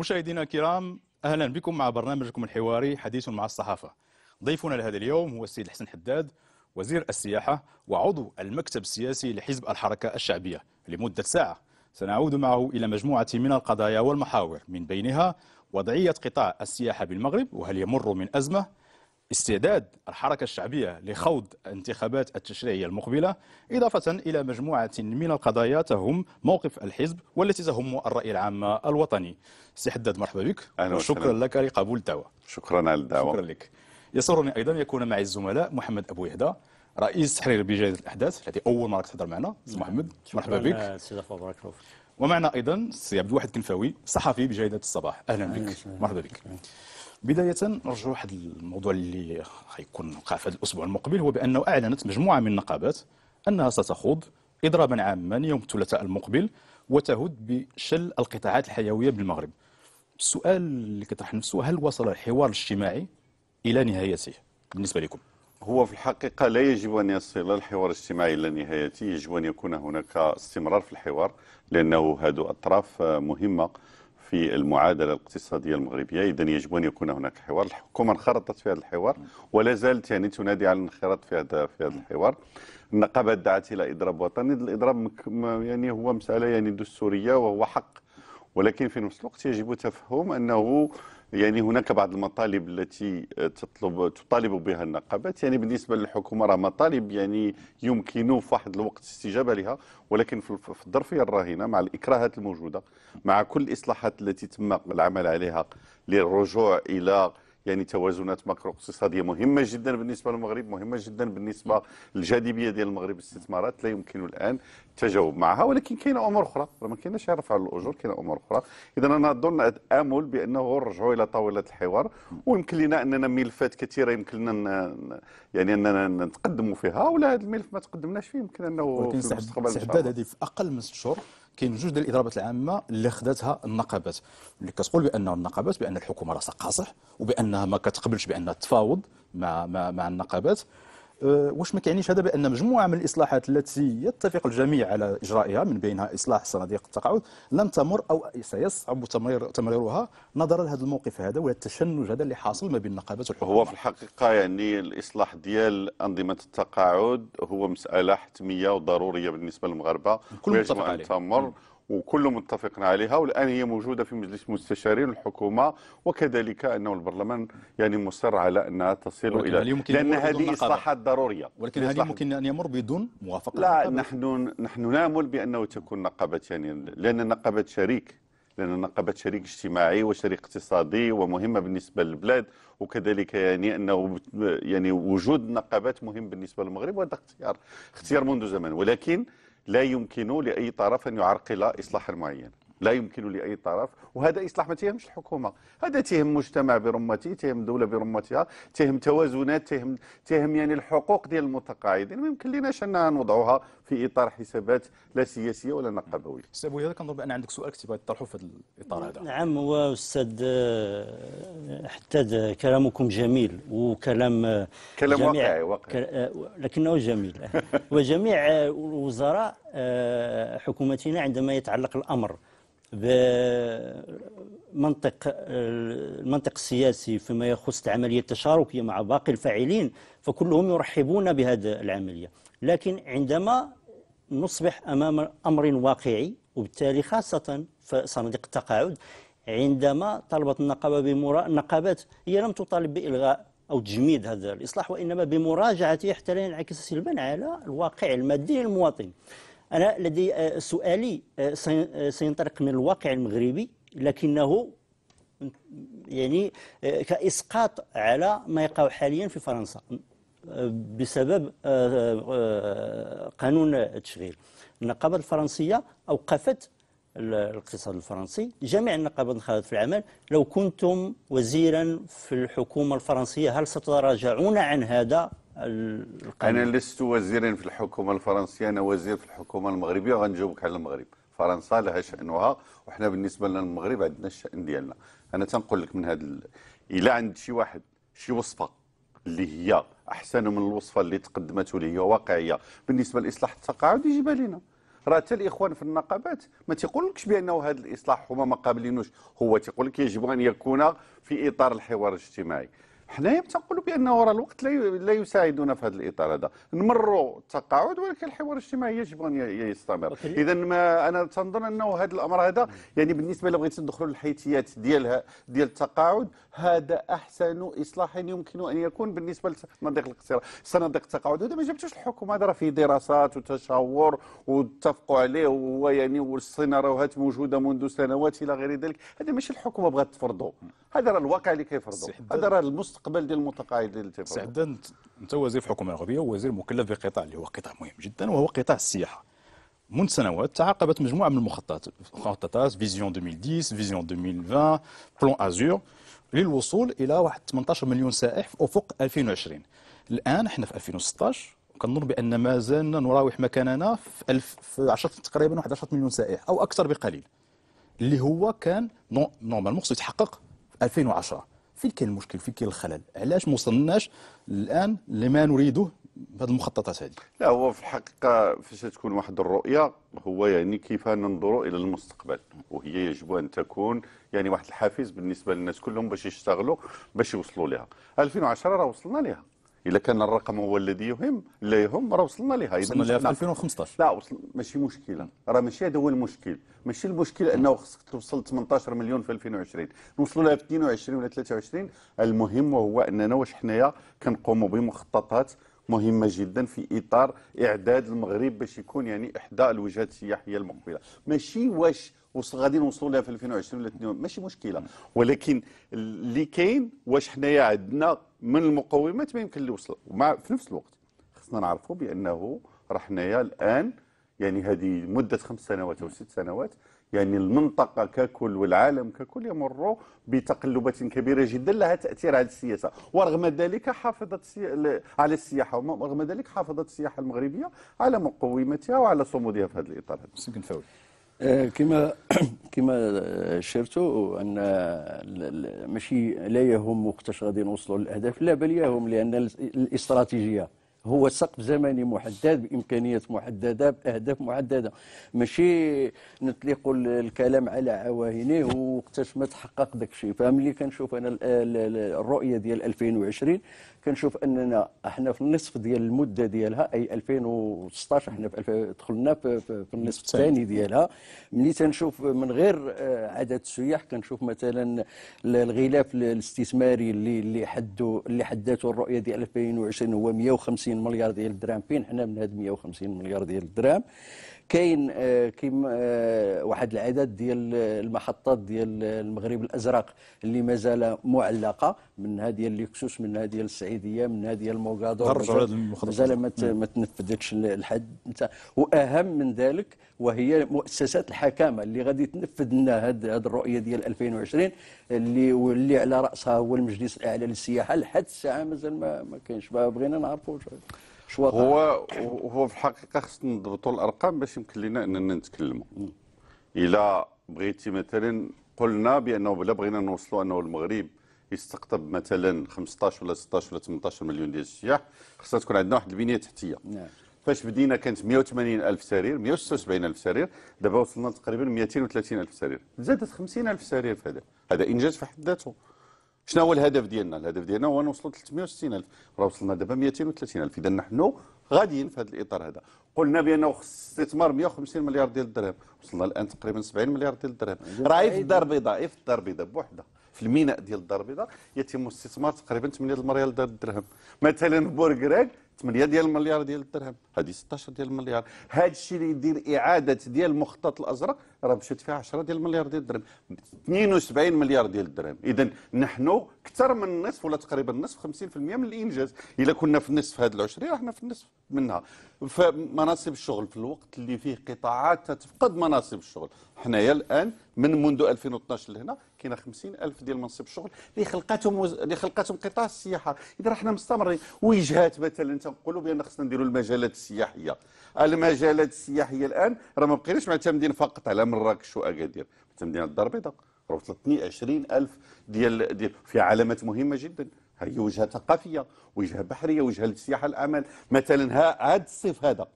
مشاهدينا الكرام اهلا بكم مع برنامجكم الحواري حديث مع الصحافه. ضيفنا لهذا اليوم هو السيد حسن حداد وزير السياحه وعضو المكتب السياسي لحزب الحركه الشعبيه لمده ساعه. سنعود معه الى مجموعه من القضايا والمحاور من بينها وضعيه قطاع السياحه بالمغرب وهل يمر من ازمه؟ استعداد الحركة الشعبية لخوض انتخابات التشريعية المقبلة إضافة إلى مجموعة من القضايا تهم موقف الحزب والتي تهم الرأي العام الوطني سي حداد مرحبا بك وشكرا لك لقبول الدعوة شكرا على الدعوة شكرا لك يسرني أيضا يكون معي الزملاء محمد أبو يهدى رئيس تحرير بجريدة الأحداث التي أول مرة تحضر معنا سي نعم. محمد مرحبا بك بارك الله ومعنا أيضا سي عبد الواحد كنفاوي صحفي بجريدة الصباح أهلا بك مرحبا بك بدايه نرجعوا واحد الموضوع اللي غيكون وقع في هذا الاسبوع المقبل هو بانه اعلنت مجموعه من النقابات انها ستخوض اضرابا عاما يوم الثلاثاء المقبل وتهد بشل القطاعات الحيويه بالمغرب السؤال اللي كيطرح نفسه هل وصل الحوار الاجتماعي الى نهايته بالنسبه لكم هو في الحقيقه لا يجب ان يصل الحوار الاجتماعي الى نهايته يجب ان يكون هناك استمرار في الحوار لانه هذو اطراف مهمه في المعادلة الاقتصادية المغربية إذا يجب أن يكون هناك حوار الحكومة انخرطت في هذا الحوار ولا زالت يعني تنادي على الانخراط في هذا في هذا الحوار النقابه دعت إلى إضراب وطني الإضراب يعني هو مسألة يعني دستورية وهو حق ولكن في نفس الوقت يجب تفهم أنه يعني هناك بعض المطالب التي تطلب تطالب بها النقابات يعني بالنسبه للحكومه راه مطالب يعني يمكن في واحد الوقت الاستجابه لها ولكن في الظرفيه الراهنه مع الاكراهات الموجوده مع كل الاصلاحات التي تم العمل عليها للرجوع الى يعني توازنات ماكرو اقتصاديه مهمه جدا بالنسبه للمغرب مهمه جدا بالنسبه للجاذبيه ديال المغرب الاستثمارات لا يمكن الان التجاوب معها ولكن كاينه امور اخرى ما كايناش رفع الاجور كاينه امور اخرى اذا انا اظن امل بانه نرجعوا الى طاوله الحوار ويمكن لنا اننا ملفات كثيره يمكن لنا يعني اننا نتقدموا فيها ولا هذا الملف ما تقدمناش فيه يمكن انه في المستقبل الله هذه في اقل من ست شهور كاين جوج ديال الاضرابات العامه اللي خداتها النقابات اللي كتقول بان النقابات بان الحكومه راسها قاصح وبانها ما كتقبلش بانها تفاوض مع مع, مع النقابات آه، واش ما كيعنيش هذا بان مجموعه من الاصلاحات التي يتفق الجميع على اجرائها من بينها اصلاح صناديق التقاعد لن تمر او سيصعب تمرير تمريرها نظرا لهذا الموقف هذا والتشنج التشنج هذا اللي حاصل ما بين النقابات والحكومه هو في الحقيقه يعني الاصلاح ديال انظمه التقاعد هو مساله حتميه وضروريه بالنسبه للمغاربه كل متفق عليه تمر وكل متفق عليها والآن هي موجودة في مجلس مستشارين الحكومة وكذلك أنه البرلمان يعني مصر على أنها تصل إلى لأن هذه إصلاحات ضرورية ولكن هل يمكن أن يمر بدون موافقة لا نقابة. نحن نحن نامل بأنه تكون نقابة يعني لأن نقابة شريك لأن نقابة شريك اجتماعي وشريك اقتصادي ومهمة بالنسبة للبلاد وكذلك يعني أنه يعني وجود نقابات مهم بالنسبة للمغرب وهذا اختيار اختيار منذ زمن ولكن لا يمكن لأي طرف أن يعرقل إصلاحا معينا لا يمكن لاي طرف وهذا اصلاح ما تيهمش الحكومه هذا تيهم مجتمع برمته تيهم دوله برمتها تيهم توازنات تيهم تيهم يعني الحقوق ديال المتقاعدين ما يمكن لناش اننا نوضعوها في اطار حسابات لا سياسيه ولا نقابويه استاذ ابو هذا كنظن بان عندك سؤال كنتي باغي تطرحه في هذا الاطار هذا نعم هو استاذ حتى كلامكم جميل وكلام كلام واقعي واقعي لكنه جميل وجميع الوزراء آه، حكومتنا عندما يتعلق الامر بمنطق المنطق السياسي فيما يخص العملية التشاركية مع باقي الفاعلين فكلهم يرحبون بهذه العملية لكن عندما نصبح أمام أمر واقعي وبالتالي خاصة في صناديق التقاعد عندما طلبت النقابة النقابات هي لم تطالب بإلغاء أو تجميد هذا الإصلاح وإنما بمراجعته حتى لا ينعكس سلبا على الواقع المادي للمواطن أنا لدي آه، سؤالي آه، آه، سينطلق من الواقع المغربي لكنه يعني كإسقاط على ما يقع حاليا في فرنسا بسبب قانون التشغيل النقابة الفرنسية أوقفت الاقتصاد الفرنسي جميع النقابات انخرطت في العمل لو كنتم وزيرا في الحكومة الفرنسية هل ستتراجعون عن هذا القانون أنا لست وزيرا في الحكومة الفرنسية أنا وزير في الحكومة المغربية وغنجاوبك على المغرب فرنسا لها شأنها وحنا بالنسبة لنا المغرب عندنا الشأن ديالنا أنا تنقول لك من هذا ال... إلا عند شي واحد شي وصفة اللي هي أحسن من الوصفة اللي تقدمت واللي هي واقعية بالنسبة لإصلاح التقاعد يجيبها لنا راه حتى الاخوان في النقابات ما تيقولكش بانه هذا الاصلاح هما ما قابلينوش هو تيقول لك يجب ان يكون في اطار الحوار الاجتماعي حنايا تنقولوا بان راه الوقت لا يساعدنا في هذا الاطار هذا نمروا التقاعد ولكن الحوار الاجتماعي يجب ان يستمر اذا ما انا تنظن انه هذا الامر هذا يعني بالنسبه الى بغيت ندخلوا للحيتيات ديالها ديال التقاعد هذا احسن اصلاح يمكن ان يكون بالنسبه لصناديق الاقتراض صناديق التقاعد هذا ما جبتوش الحكومه هذا راه فيه دراسات وتشاور واتفقوا عليه وهو يعني والسيناريوهات موجوده منذ سنوات الى غير ذلك هذا ماشي الحكومه بغات تفرضه هذا راه الواقع اللي كيفرضوا هذا راه المستقبل ديال المتقاعدين اللي تيفرضوا سعد انت وزير في الحكومه المغربيه ووزير مكلف بقطاع اللي هو قطاع مهم جدا وهو قطاع السياحه منذ سنوات تعاقبت مجموعه من المخططات مخططات فيزيون 2010 فيزيون 2020 بلان ازور للوصول الى واحد 18 مليون سائح في افق 2020 الان احنا في 2016 كنظن بان ما زلنا نراوح مكاننا في, في 10 تقريبا 11 مليون سائح او اكثر بقليل اللي هو كان نورمالمون خصو يتحقق 2010 فين كاين المشكل فين كاين الخلل علاش ما وصلناش الان لما نريده بهذه المخططات هذه لا هو في الحقيقه فاش تكون واحد الرؤيه هو يعني كيف ننظر الى المستقبل وهي يجب ان تكون يعني واحد الحافز بالنسبه للناس كلهم باش يشتغلوا باش يوصلوا لها 2010 راه وصلنا لها اذا كان الرقم هو الذي يهم لا يهم راه وصلنا لها وصلنا لها في 2015 نعم. لا وصل ماشي مشكله نعم. راه ماشي هذا هو المشكل ماشي المشكل انه خصك توصل 18 مليون في 2020 نوصلوا لها في 22 ولا 23 المهم وهو اننا واش حنايا كنقوموا بمخططات مهمه جدا في اطار اعداد المغرب باش يكون يعني احدى الوجهات السياحيه المقبله ماشي واش غاديين نوصلوا لها في 2020 ولا 2022 ماشي مشكله ولكن اللي كاين واش حنايا عندنا من المقومات ما يمكن اللي يوصل ومع في نفس الوقت خصنا نعرفوا بانه راه حنايا الان يعني هذه مده خمس سنوات او ست سنوات يعني المنطقة ككل والعالم ككل يمر بتقلبات كبيرة جدا لها تأثير على السياسة ورغم ذلك حافظت السي... على السياحة ورغم ذلك حافظت السياحة المغربية على مقومتها وعلى صمودها في هذا الإطار هذا. كما كما شرتوا ان ماشي لا يهم وقتاش غادي نوصلوا للاهداف لا بل يهم لان الاستراتيجيه هو سقف زمني محدد بامكانيات محدده باهداف محدده ماشي نطلق الكلام على عواهنه وقتاش ما تحقق داك الشيء فملي كنشوف انا الرؤيه ديال 2020 كنشوف اننا احنا في النصف ديال المده ديالها اي 2016 احنا في دخلنا في, في النصف الثاني ديالها ملي تنشوف من غير آه، عدد السياح كنشوف مثلا الغلاف الاستثماري اللي اللي حدوا اللي حداته الرؤيه ديال 2020 هو 150 مليار ديال الدرهم فين حنا من هاد 150 مليار ديال الدرهم كاين آه، كيما آه، واحد العدد ديال المحطات ديال المغرب الازرق اللي مازال معلقه منها ديال ليكسوس منها ديال السعيديه منها ديال موغادور مازال ما تنفذتش الحد واهم من ذلك وهي مؤسسات الحكامه اللي غادي تنفذ لنا هذه الرؤيه ديال 2020 اللي واللي على راسها هو المجلس الاعلى للسياحه لحد الساعه مازال ما, ما كاينش بغينا نعرفوا شو هو هو في الحقيقه خصنا نضبطوا الارقام باش يمكن لنا اننا نتكلموا الى بغيتي مثلا قلنا بانه بلا بغينا نوصلوا انه المغرب يستقطب مثلا 15 ولا 16 ولا 18 مليون ديال السياح خصها تكون عندنا واحد البنيه تحتيه نعم فاش بدينا كانت 180 الف سرير 176 الف سرير دابا وصلنا تقريبا 230 الف سرير زادت 50 الف سرير في هذا هذا انجاز في حد ذاته شنو هو الهدف ديالنا الهدف ديالنا هو نوصلوا الف، راه وصلنا دابا الف، اذا نحن غاديين في هذا الاطار هذا قلنا بانه خص استثمار 150 مليار ديال الدرهم وصلنا الان تقريبا 70 مليار ديال الدرهم راه في الدار البيضاء في الدار البيضاء بوحده، في الميناء ديال الدار البيضاء يتم استثمار تقريبا 8 مليار ديال الدرهم مثلا بورغريك 8 ديال المليار ديال الدرهم هذه 16 ديال المليار هذا الشيء اللي يدير اعاده ديال المخطط الازرق راه مشات فيها 10 ديال المليار ديال الدرهم 72 مليار ديال الدرهم اذا نحن اكثر من النصف ولا تقريبا النصف 50% من الانجاز الا كنا في النصف هذه العشريه حنا في النصف منها فمناصب الشغل في الوقت اللي فيه قطاعات تفقد مناصب الشغل حنايا الان من منذ 2012 لهنا كاينه 50000 ديال منصب الشغل اللي خلقاتهم وز... اللي خلقاتهم قطاع السياحه اذا حنا مستمرين وجهات مثلا تنقولوا بان خصنا نديروا المجالات السياحيه المجالات السياحيه الان راه ما بقيناش معتمدين فقط على مراكش واكادير معتمدين على الدار البيضاء راه 20000 ديال ديال في علامات مهمه جدا هي وجهه ثقافيه وجهه بحريه وجهه للسياحه الامل مثلا هذا الصيف هذا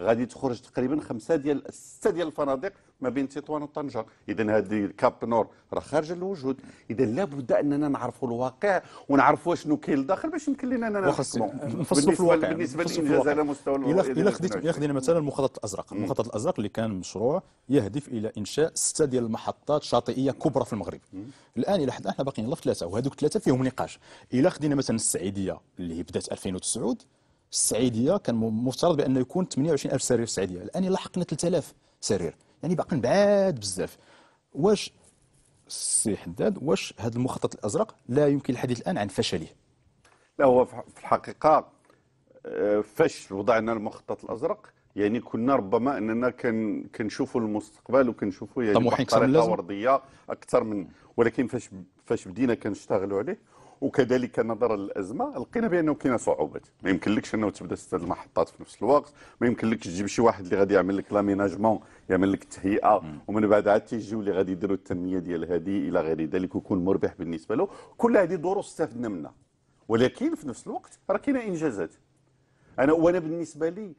غادي تخرج تقريبا خمسه ديال سته ديال الفنادق ما بين تطوان وطنجه اذا هذه كاب نور راه خارج الوجود اذا لابد اننا نعرفوا الواقع ونعرفوا شنو كاين لداخل باش يمكن لنا اننا نفصلوا في الواقع بالنسبه للانجاز على مستوى الا خدينا مثلا المخطط الازرق المخطط الازرق اللي كان مشروع يهدف الى انشاء سته ديال المحطات شاطئيه كبرى في المغرب الان الى حد الان باقيين الله في ثلاثه وهذوك ثلاثه فيهم نقاش الى خدينا مثلا السعيديه اللي بدات 2009 في السعيديه كان مفترض بانه يكون 28000 سرير في السعيديه الان لحقنا 3000 سرير يعني باقين بعاد بزاف واش السي حداد واش هذا المخطط الازرق لا يمكن الحديث الان عن فشله لا هو في الحقيقه آه، فاش وضعنا المخطط الازرق يعني كنا ربما اننا كان كنشوفوا المستقبل وكنشوفوا يعني بطريقه ورديه اكثر من ولكن فاش فاش بدينا كنشتغلوا عليه وكذلك نظرا للازمه لقينا بانه كاينه صعوبات ما يمكنلكش انه تبدا ست المحطات في نفس الوقت ما يمكنلكش تجيب شي واحد اللي غادي يعمل لك لاميناجمون يعمل لك التهيئه ومن بعد عاد تيجيو اللي غادي يديروا التنميه ديال هذه الى غير ذلك ويكون مربح بالنسبه له كل هذه دروس استفدنا منها ولكن في نفس الوقت راه كاينه انجازات انا وانا بالنسبه لي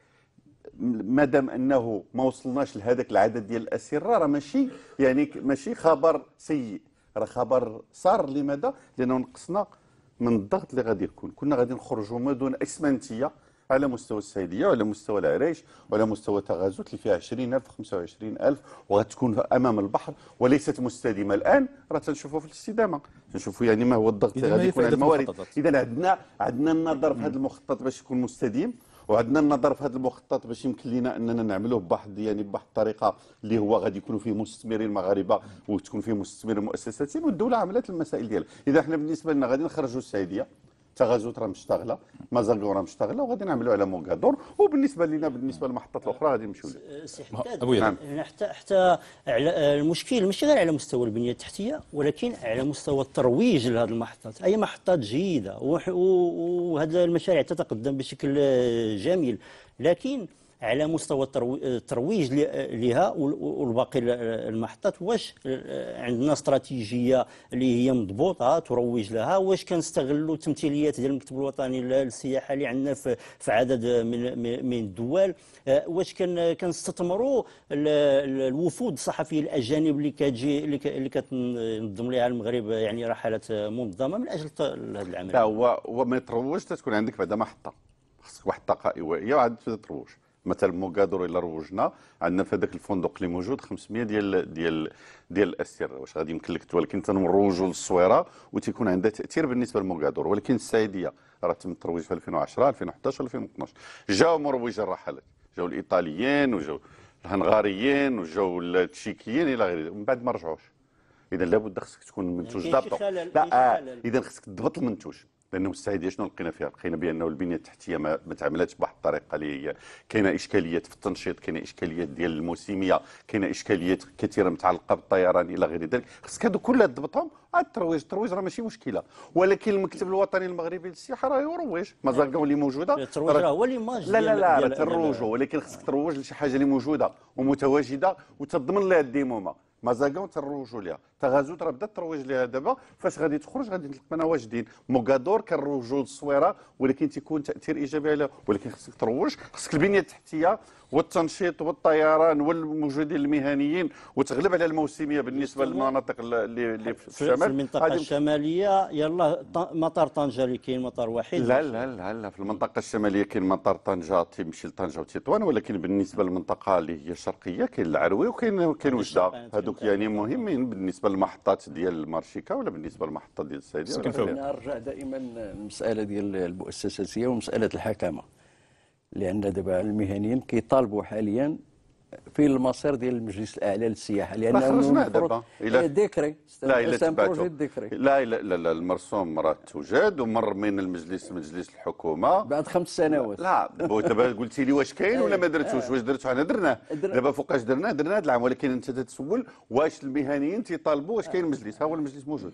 مادام انه ما وصلناش لهذاك العدد ديال الاسره راه ماشي يعني ماشي خبر سيء راه خبر صار لماذا لانه نقصنا من الضغط اللي غادي يكون كنا غادي نخرجوا مدن اسمنتيه على مستوى السعوديه وعلى مستوى العريش وعلى مستوى تغازوت اللي فيها 20000 25000 وغتكون امام البحر وليست مستديمه الان راه تنشوفوا في الاستدامه تنشوفوا يعني ما هو الضغط اللي غادي يكون على الموارد اذا عندنا عندنا النظر في هذا المخطط باش يكون مستديم وعندنا النظر في هذا المخطط باش يمكن لنا اننا نعملوه بواحد يعني بواحد الطريقه اللي هو غادي يكونوا فيه مستثمرين مغاربه وتكون فيه مستثمرين مؤسساتين والدوله عملت المسائل ديالها اذا احنا بالنسبه لنا غادي نخرجوا السعيديه تغازوت راه مشتغله مازالكو راه مشتغله وغادي نعملوا على مونكادور وبالنسبه لنا بالنسبه للمحطات الاخرى غادي نمشيو سي حداد نعم. يعني حتى حتى المشكل ماشي غير على مستوى البنيه التحتيه ولكن على مستوى الترويج لهذه المحطات اي محطات جيده وهذه المشاريع تتقدم بشكل جميل لكن على مستوى الترويج لها والباقي المحطات واش عندنا استراتيجيه اللي هي مضبوطه تروج لها واش كنستغلوا التمثيليات ديال المكتب الوطني للسياحه اللي عندنا في عدد من من الدول واش كنستثمروا الوفود الصحفيه الاجانب اللي كتجي اللي كتنظم لها المغرب يعني رحلات منظمه من اجل هذا العمل لا هو هو ما يتروجش تكون عندك بعدا محطه خصك واحد الطاقه ايوائيه وعاد تروج مثلا موكادور الى روجنا عندنا في هذاك الفندق اللي موجود 500 ديال ديال ديال الاسير واش غادي يمكن لك ولكن تنروجوا للصويره وتيكون عندها تاثير بالنسبه لموكادور ولكن السعيديه راه تم الترويج في 2010 2011 2012 جاوا مروجين الرحلات جاو الايطاليين وجاو الهنغاريين وجاو التشيكيين الى غير من بعد ما رجعوش اذا لابد خصك تكون المنتوج يعني ضابط لا آه اذا خصك تضبط المنتوج لانه السعيد شنو لقينا فيها لقينا بانه البنيه التحتيه ما, ما تعملتش بواحد الطريقه اللي هي كاينه اشكاليات في التنشيط كاينه اشكاليات ديال الموسميه كاينه اشكاليات كثيره متعلقه بالطيران الى غير ذلك خصك هذوك كلها تضبطهم الترويج الترويج راه ماشي مشكله ولكن المكتب الوطني المغربي للسياحه راه يروج مازال اللي موجوده الترويج راه هو ليماج لا لا لا راه تروجوا ولكن خصك تروج لشي حاجه اللي موجوده ومتواجده وتضمن لها الديمومه مازال تروجوا لها تغازلات راه بدات ترويج ليها دابا فاش غادي تخرج غادي تلقانا واجدين موكادور كنروجوا للصويره ولكن تيكون تاثير ايجابي عليها ولكن خصك تروج خصك البنيه التحتيه والتنشيط والطيران والموجودين المهنيين وتغلب على الموسميه بالنسبه للمناطق اللي, اللي في الشمال في المنطقه الشماليه يلا مطار طنجه اللي كاين مطار وحيد لا لا لا لا في المنطقه الشماليه كاين مطار طنجه تيمشي لطنجه وتطوان ولكن بالنسبه للمنطقه اللي هي الشرقيه كاين العروي وكاين كاين وجده هذوك يعني مهمين بالنسبه بالنسبه للمحطات ديال المارشيكا ولا بالنسبه للمحطات ديال السيدي انا نرجع دائما المساله ديال المؤسساتيه ومساله الحكامه لان دابا المهنيين كيطالبوا حاليا في المسار ديال المجلس الاعلى للسياحه لانه خرجنا دابا الى إيه، ديكري لا الى لا لا لا لا المرسوم راه توجد ومر من المجلس مجلس الحكومه بعد خمس سنوات لا دابا قلتي لي واش كاين ولا ما درتوش واش درتو حنا درناه دابا فوقاش درناه درناه هذا العام ولكن انت تتسول واش المهنيين تيطالبوا واش كاين مجلس ها هو المجلس موجود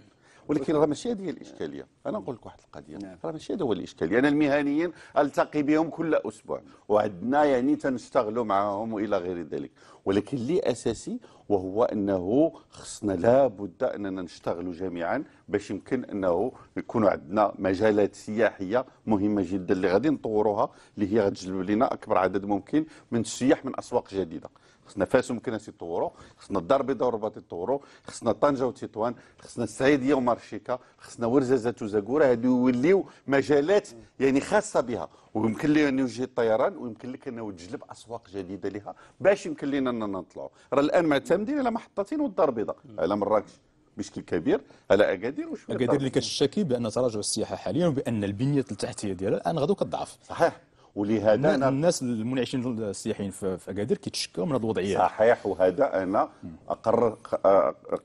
ولكن راه ماشي هذه هي الاشكاليه انا نقول لك واحد القضيه نعم. راه ماشي هذا هو الاشكاليه انا يعني المهنيين التقي بهم كل اسبوع وعندنا يعني تنشتغلوا معاهم والى غير ذلك ولكن اللي اساسي وهو انه خصنا لابد اننا نشتغلوا جميعا باش يمكن انه يكونوا عندنا مجالات سياحيه مهمه جدا اللي غادي نطوروها اللي هي غتجلب لنا اكبر عدد ممكن من السياح من اسواق جديده خصنا فاس ممكن تيطوروا خصنا الدار البيضاء ورباط تيطوروا خصنا طنجه وتطوان خصنا السعيديه ومارشيكا خصنا ورزازه وزاكوره هادو يوليو مجالات يعني خاصه بها ويمكن لي نوجه الطيران ويمكن لك انه تجلب اسواق جديده لها باش يمكن لنا اننا نطلعوا راه الان معتمدين على محطتين والدار البيضاء على مراكش بشكل كبير على اكادير وشويه اكادير اللي كتشتكي بان تراجع السياحه حاليا وبان البنيه التحتيه ديالها الان غدو كتضعف صحيح ولهذا أنا الناس المنعشين السياحيين في اكادير كيتشكاو من هذه الوضعيه صحيح وهذا انا أقر...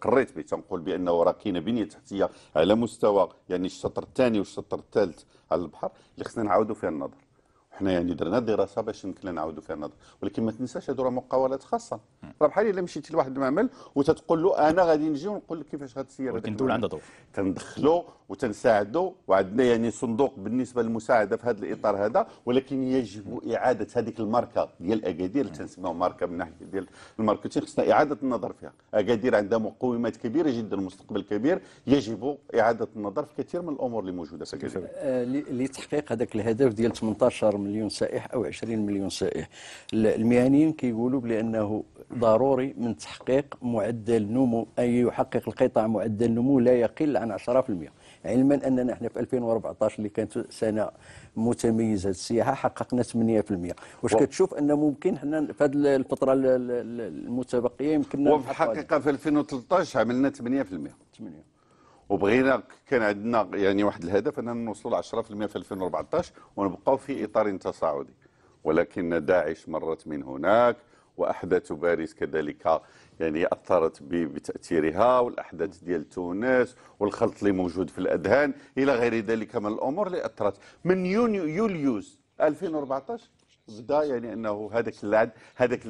قريت به تنقول بانه راه كاينه بنيه تحتيه على مستوى يعني الشطر الثاني والشطر الثالث على البحر اللي خصنا نعاودوا فيها النظر احنا يعني درنا الدراسه باش يمكن نعاودوا فيها النظر ولكن ما تنساش هذو راه مقاولات خاصه راه بحال الا مشيتي لواحد المعمل وتتقول له انا غادي نجي ونقول لك كيفاش غتسير ولكن الدوله عندها دور تندخلوا وتنساعدوا وعندنا يعني صندوق بالنسبه للمساعده في هذا الاطار هذا ولكن يجب اعاده هذيك الماركه ديال اكادير تنسموها ماركه من ناحيه ديال الماركتينغ خصنا اعاده النظر فيها اكادير عندها مقومات كبيره جدا مستقبل كبير يجب اعاده النظر في كثير من الامور اللي موجوده في آه، لتحقيق هذاك الهدف ديال 18 مليون سائح او 20 مليون سائح المهنيين كيقولوا بانه ضروري من تحقيق معدل نمو اي يحقق القطاع معدل نمو لا يقل عن 10% علما اننا احنا في 2014 اللي كانت سنه متميزه السياحه حققنا 8% واش كتشوف ان ممكن حنا في هذه الفتره المتبقيه يمكن وفي الحقيقه في 2013 عملنا 8% 8 وبغينا كان عندنا يعني واحد الهدف اننا نوصلوا ل 10% في 2014 ونبقاو في اطار تصاعدي ولكن داعش مرت من هناك واحداث باريس كذلك يعني اثرت بتاثيرها والاحداث ديال تونس والخلط اللي موجود في الاذهان الى غير ذلك من الامور اللي اثرت من يونيو يوليوز 2014 بدا يعني انه هذاك العد هذاك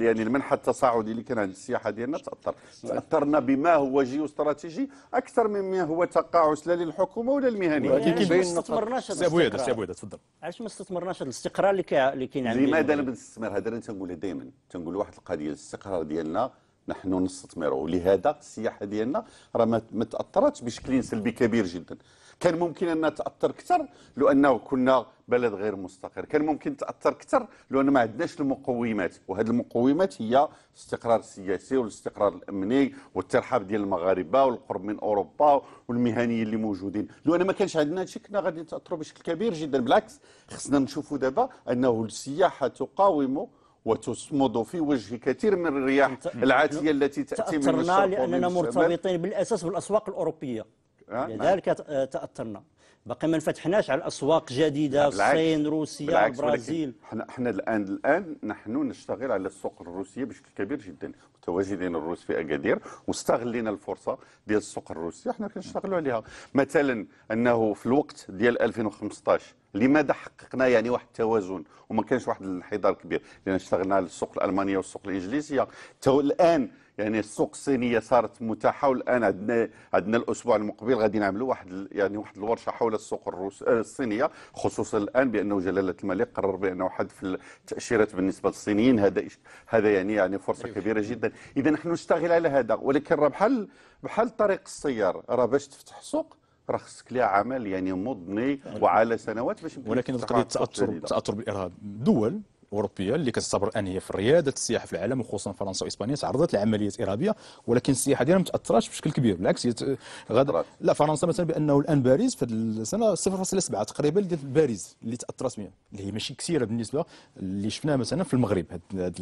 يعني المنحى التصاعدي اللي كان عند السياحه ديالنا تاثر تاثرنا بما هو جيو استراتيجي اكثر مما هو تقاعس لا للحكومه ولا المهنيه ولكن يعني ما استثمرناش هذا الاستقرار سي ابو تفضل علاش ما استثمرناش هذا الاستقرار اللي اللي كاين عندنا لماذا لم نستثمر هذا انا تنقولها دائما تنقول واحد القضيه الاستقرار ديالنا نحن نستثمره لهذا السياحه ديالنا راه ما تاثرتش بشكل سلبي كبير جدا كان ممكن ان تاثر اكثر لو انه كنا بلد غير مستقر كان ممكن تاثر اكثر ان ما عندناش المقومات وهذه المقومات هي الاستقرار السياسي والاستقرار الامني والترحاب ديال المغاربه والقرب من اوروبا والمهنيين اللي موجودين ان ما كانش عندنا هادشي كنا غادي نتاثروا بشكل كبير جدا بالعكس خصنا نشوفوا دابا انه السياحه تقاوم وتصمد في وجه كثير من الرياح العاتيه التي تاتي من الشرق تاثرنا لاننا مرتبطين بالاساس بالاسواق الاوروبيه آه، لذلك نعم. تاثرنا باقي ما انفتحناش على الاسواق جديده الصين روسيا البرازيل احنا احنا الان الان نحن نشتغل على السوق الروسيه بشكل كبير جدا متواجدين الروس في اكادير واستغلينا الفرصه ديال السوق الروسي احنا كنشتغلوا عليها مثلا انه في الوقت ديال 2015 لماذا حققنا يعني واحد التوازن وما كانش واحد الانحدار كبير لان اشتغلنا على السوق الالمانيه والسوق الانجليزيه الان يعني السوق الصينيه صارت متاحه والان عندنا عندنا الاسبوع المقبل غادي نعملوا واحد يعني واحد الورشه حول السوق الروس آه، الصينيه خصوصا الان بانه جلاله الملك قرر بانه حذف التاشيرات بالنسبه للصينيين هذا هذا يعني يعني فرصه أيوة. كبيره جدا اذا نحن نشتغل على هذا ولكن راه بحال بحال طريق السيار راه باش تفتح السوق راه خصك ليها عمل يعني مضني أيوة. وعلى سنوات باش ولكن قضيه التاثر التاثر بالارهاب دول الاوروبيه اللي كتعتبر الان هي في رياده السياحه في العالم وخصوصا فرنسا واسبانيا تعرضت لعمليات ارهابيه ولكن السياحه ديالها ما تاثرتش بشكل كبير بالعكس يت... غادر لا فرنسا مثلا بانه الان باريس في السنه 0.7 تقريبا ديال باريس اللي تاثرت بها اللي هي ماشي كثيره بالنسبه اللي شفناها مثلا في المغرب هذا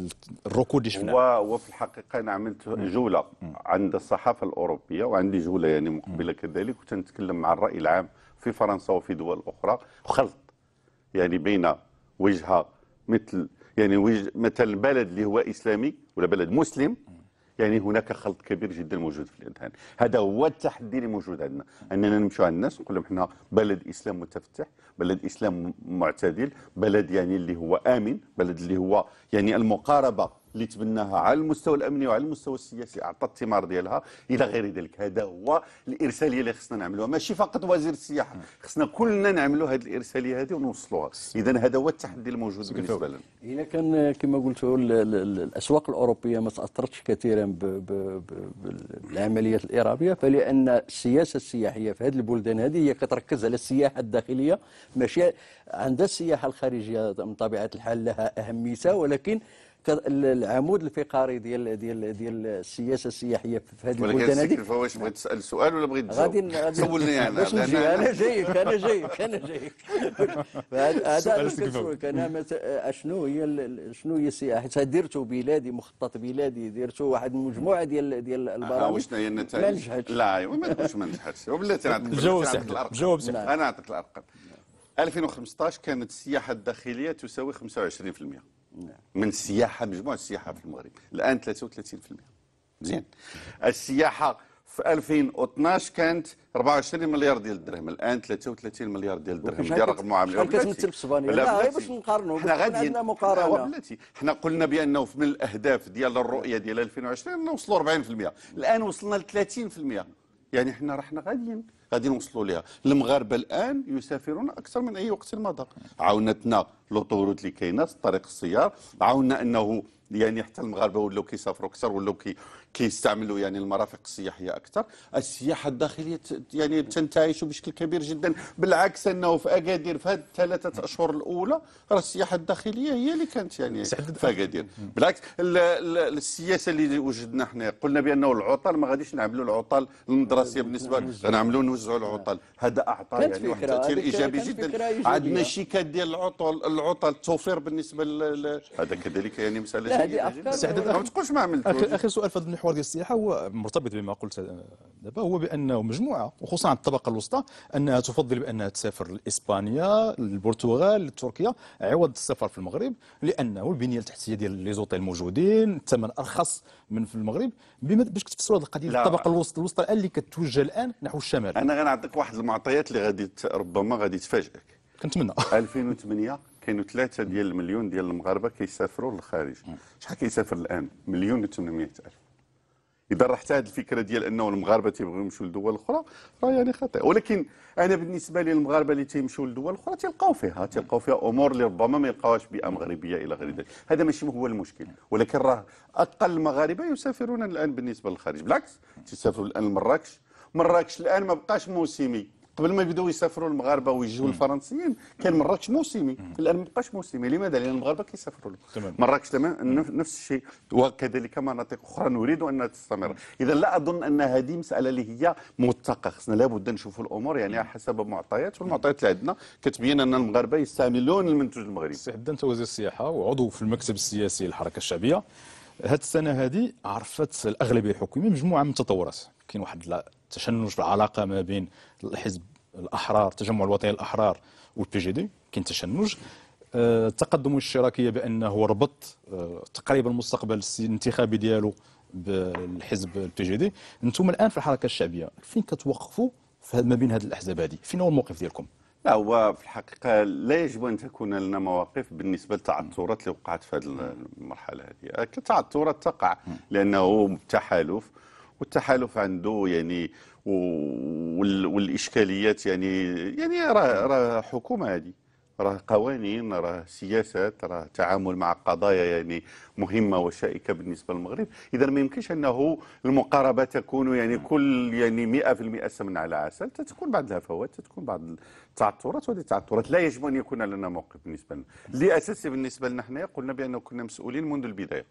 الركود اللي شفناه وفي الحقيقه انا عملت جوله عند الصحافه الاوروبيه وعندي جوله يعني مقبله كذلك كنت نتكلم مع الراي العام في فرنسا وفي دول اخرى وخلط يعني بين وجهه مثل يعني مثل بلد اللي هو إسلامي ولا بلد مسلم يعني هناك خلط كبير جدا موجود في الاذهان هذا هو التحدي اللي موجود عندنا اننا نمشوا على الناس نقول لهم حنا بلد اسلام متفتح بلد اسلام معتدل بلد يعني اللي هو امن بلد اللي هو يعني المقاربه اللي تبناها على المستوى الامني وعلى المستوى السياسي اعطى الثمار ديالها الى غير ذلك هذا هو الارساليه اللي خصنا نعملوها ماشي فقط وزير السياحه خصنا كلنا نعملوا هذه الارساليه هذه ونوصلوها اذا هذا هو التحدي الموجود بالنسبه لنا اذا كان كما قلت الاسواق الاوروبيه ما تاثرتش كثيرا بالعمليات الارهابيه فلان السياسه السياحيه في هذه البلدان هذه هي كتركز على السياحه الداخليه ماشي عندها السياحه الخارجيه من طبيعه الحال لها اهميتها ولكن العمود الفقري ديال ديال ديال السياسه السياحيه في هذه البلدان هذه ولكن الفواش بغيت تسال سؤال ولا بغيت تجاوب؟ غادي سولني انا انا جايك انا جايك انا جايك هذا السؤال انا شنو هي شنو هي السياحه درت بلادي مخطط بلادي درت واحد المجموعه ديال ديال آه، البرامج وشنو هي النتائج؟ ما نجحتش لا أيوة، ما نقولش ما نجحتش وبلاتي نعطيك جاوب جاوب انا نعطيك الارقام 2015 كانت السياحه الداخليه تساوي 25% من السياحه مجموع السياحه في المغرب الان 33% مزيان السياحه في 2012 كانت 24 مليار ديال الدرهم الان 33 مليار ديال الدرهم ديال رقم معامله شحال كتمثل لا غير باش نقارنوا حنا غادي عندنا مقارنه بلاتي حنا قلنا بانه في من الاهداف ديال الرؤيه ديال 2020 نوصلوا 40% الان وصلنا ل 30% يعني حنا رحنا غاديين غادي نوصلوا ليها المغاربه الان يسافرون اكثر من اي وقت مضى عاونتنا لوطوروت اللي كاينه طريق السيار عاوننا انه يعني حتى المغاربه ولاو كيسافروا اكثر ولاو كي كيستعملوا يعني المرافق السياحيه اكثر السياحه الداخليه يعني تنتعش بشكل كبير جدا بالعكس انه في اكادير في هذه الثلاثه اشهر الاولى راه السياحه الداخليه هي اللي كانت يعني في اكادير بالعكس الـ الـ السياسه اللي وجدنا احنا قلنا بانه العطل ما غاديش نعملوا العطل المدرسيه آه، بالنسبه غنعملوا نوزعوا العطل هذا اعطى يعني واحد التاثير ايجابي جدا عندنا شيكات ديال العطل العطل التوفير بالنسبه هذا كذلك يعني مساله جيده جدا ما تقولش ما عملتوش اخر سؤال في هذا المحور ديال السياحه هو مرتبط بما قلت دابا هو بانه مجموعه وخصوصا الطبقه الوسطى انها تفضل بانها تسافر لاسبانيا للبرتغال لتركيا عوض السفر في المغرب لانه البنيه التحتيه ديال لي زوتيل موجودين الثمن ارخص من في المغرب باش كتفسروا هذه القضيه الطبقه الوسطى الوسطى اللي كتوجه الان نحو الشمال انا غنعطيك واحد المعطيات اللي غادي ربما غادي تفاجئك كنتمنى 2008 كانوا ثلاثة ديال المليون ديال المغاربة كيسافروا للخارج شحال كيسافر الآن مليون و 800 ألف اذا راه حتى هذه الفكره ديال انه المغاربه تيبغيو يمشيو لدول اخرى راه يعني خطير ولكن انا بالنسبه لي المغاربه اللي تيمشيو لدول اخرى تيلقاو فيها تيلقاو فيها امور اللي ربما ما يلقاوهاش بيئه مغربيه الى غير ذلك هذا ماشي هو المشكل ولكن راه اقل المغاربه يسافرون الان بالنسبه للخارج بالعكس تسافروا الان لمراكش مراكش الان ما بقاش موسمي قبل ما يبداو يسافروا المغاربه ويجيو الفرنسيين كان مراكش موسمي الان ما بقاش موسمي لماذا لان المغاربه كيسافروا له مراكش تمام نفس الشيء وكذلك مناطق اخرى نريد انها تستمر اذا لا اظن ان هذه مساله اللي هي متقه خصنا لابد نشوفوا الامور يعني حسب المعطيات والمعطيات اللي عندنا كتبين ان المغاربه يستعملون المنتوج المغربي. سي حداد انت وزير السياحه وعضو في المكتب السياسي للحركه الشعبيه هاد السنه هذه عرفت الاغلبيه الحكوميه مجموعه من التطورات كاين واحد التشنج في العلاقه ما بين الحزب الاحرار التجمع الوطني الاحرار والبي جي دي كاين تشنج آه، التقدم والاشتراكيه بانه ربط آه، تقريبا المستقبل الانتخابي ديالو بالحزب البي جي دي انتم الان في الحركه الشعبيه فين كتوقفوا ما بين هذه الاحزاب هذه فين هو الموقف ديالكم لا هو في الحقيقة لا يجب أن تكون لنا مواقف بالنسبة للتعثرات اللي وقعت في هذه المرحلة هذه التعثرات تقع لأنه تحالف والتحالف عنده يعني والإشكاليات يعني يعني راه حكومة هذه راه قوانين راه سياسات راه تعامل مع قضايا يعني مهمه وشائكه بالنسبه للمغرب اذا ما يمكنش انه المقاربه تكون يعني كل يعني 100% سمن على عسل تتكون بعض الهفوات تتكون بعض التعثرات وهذه التعثرات لا يجب ان يكون لنا موقف بالنسبه لنا اللي اساسي بالنسبه لنا حنايا قلنا بانه كنا مسؤولين منذ البدايه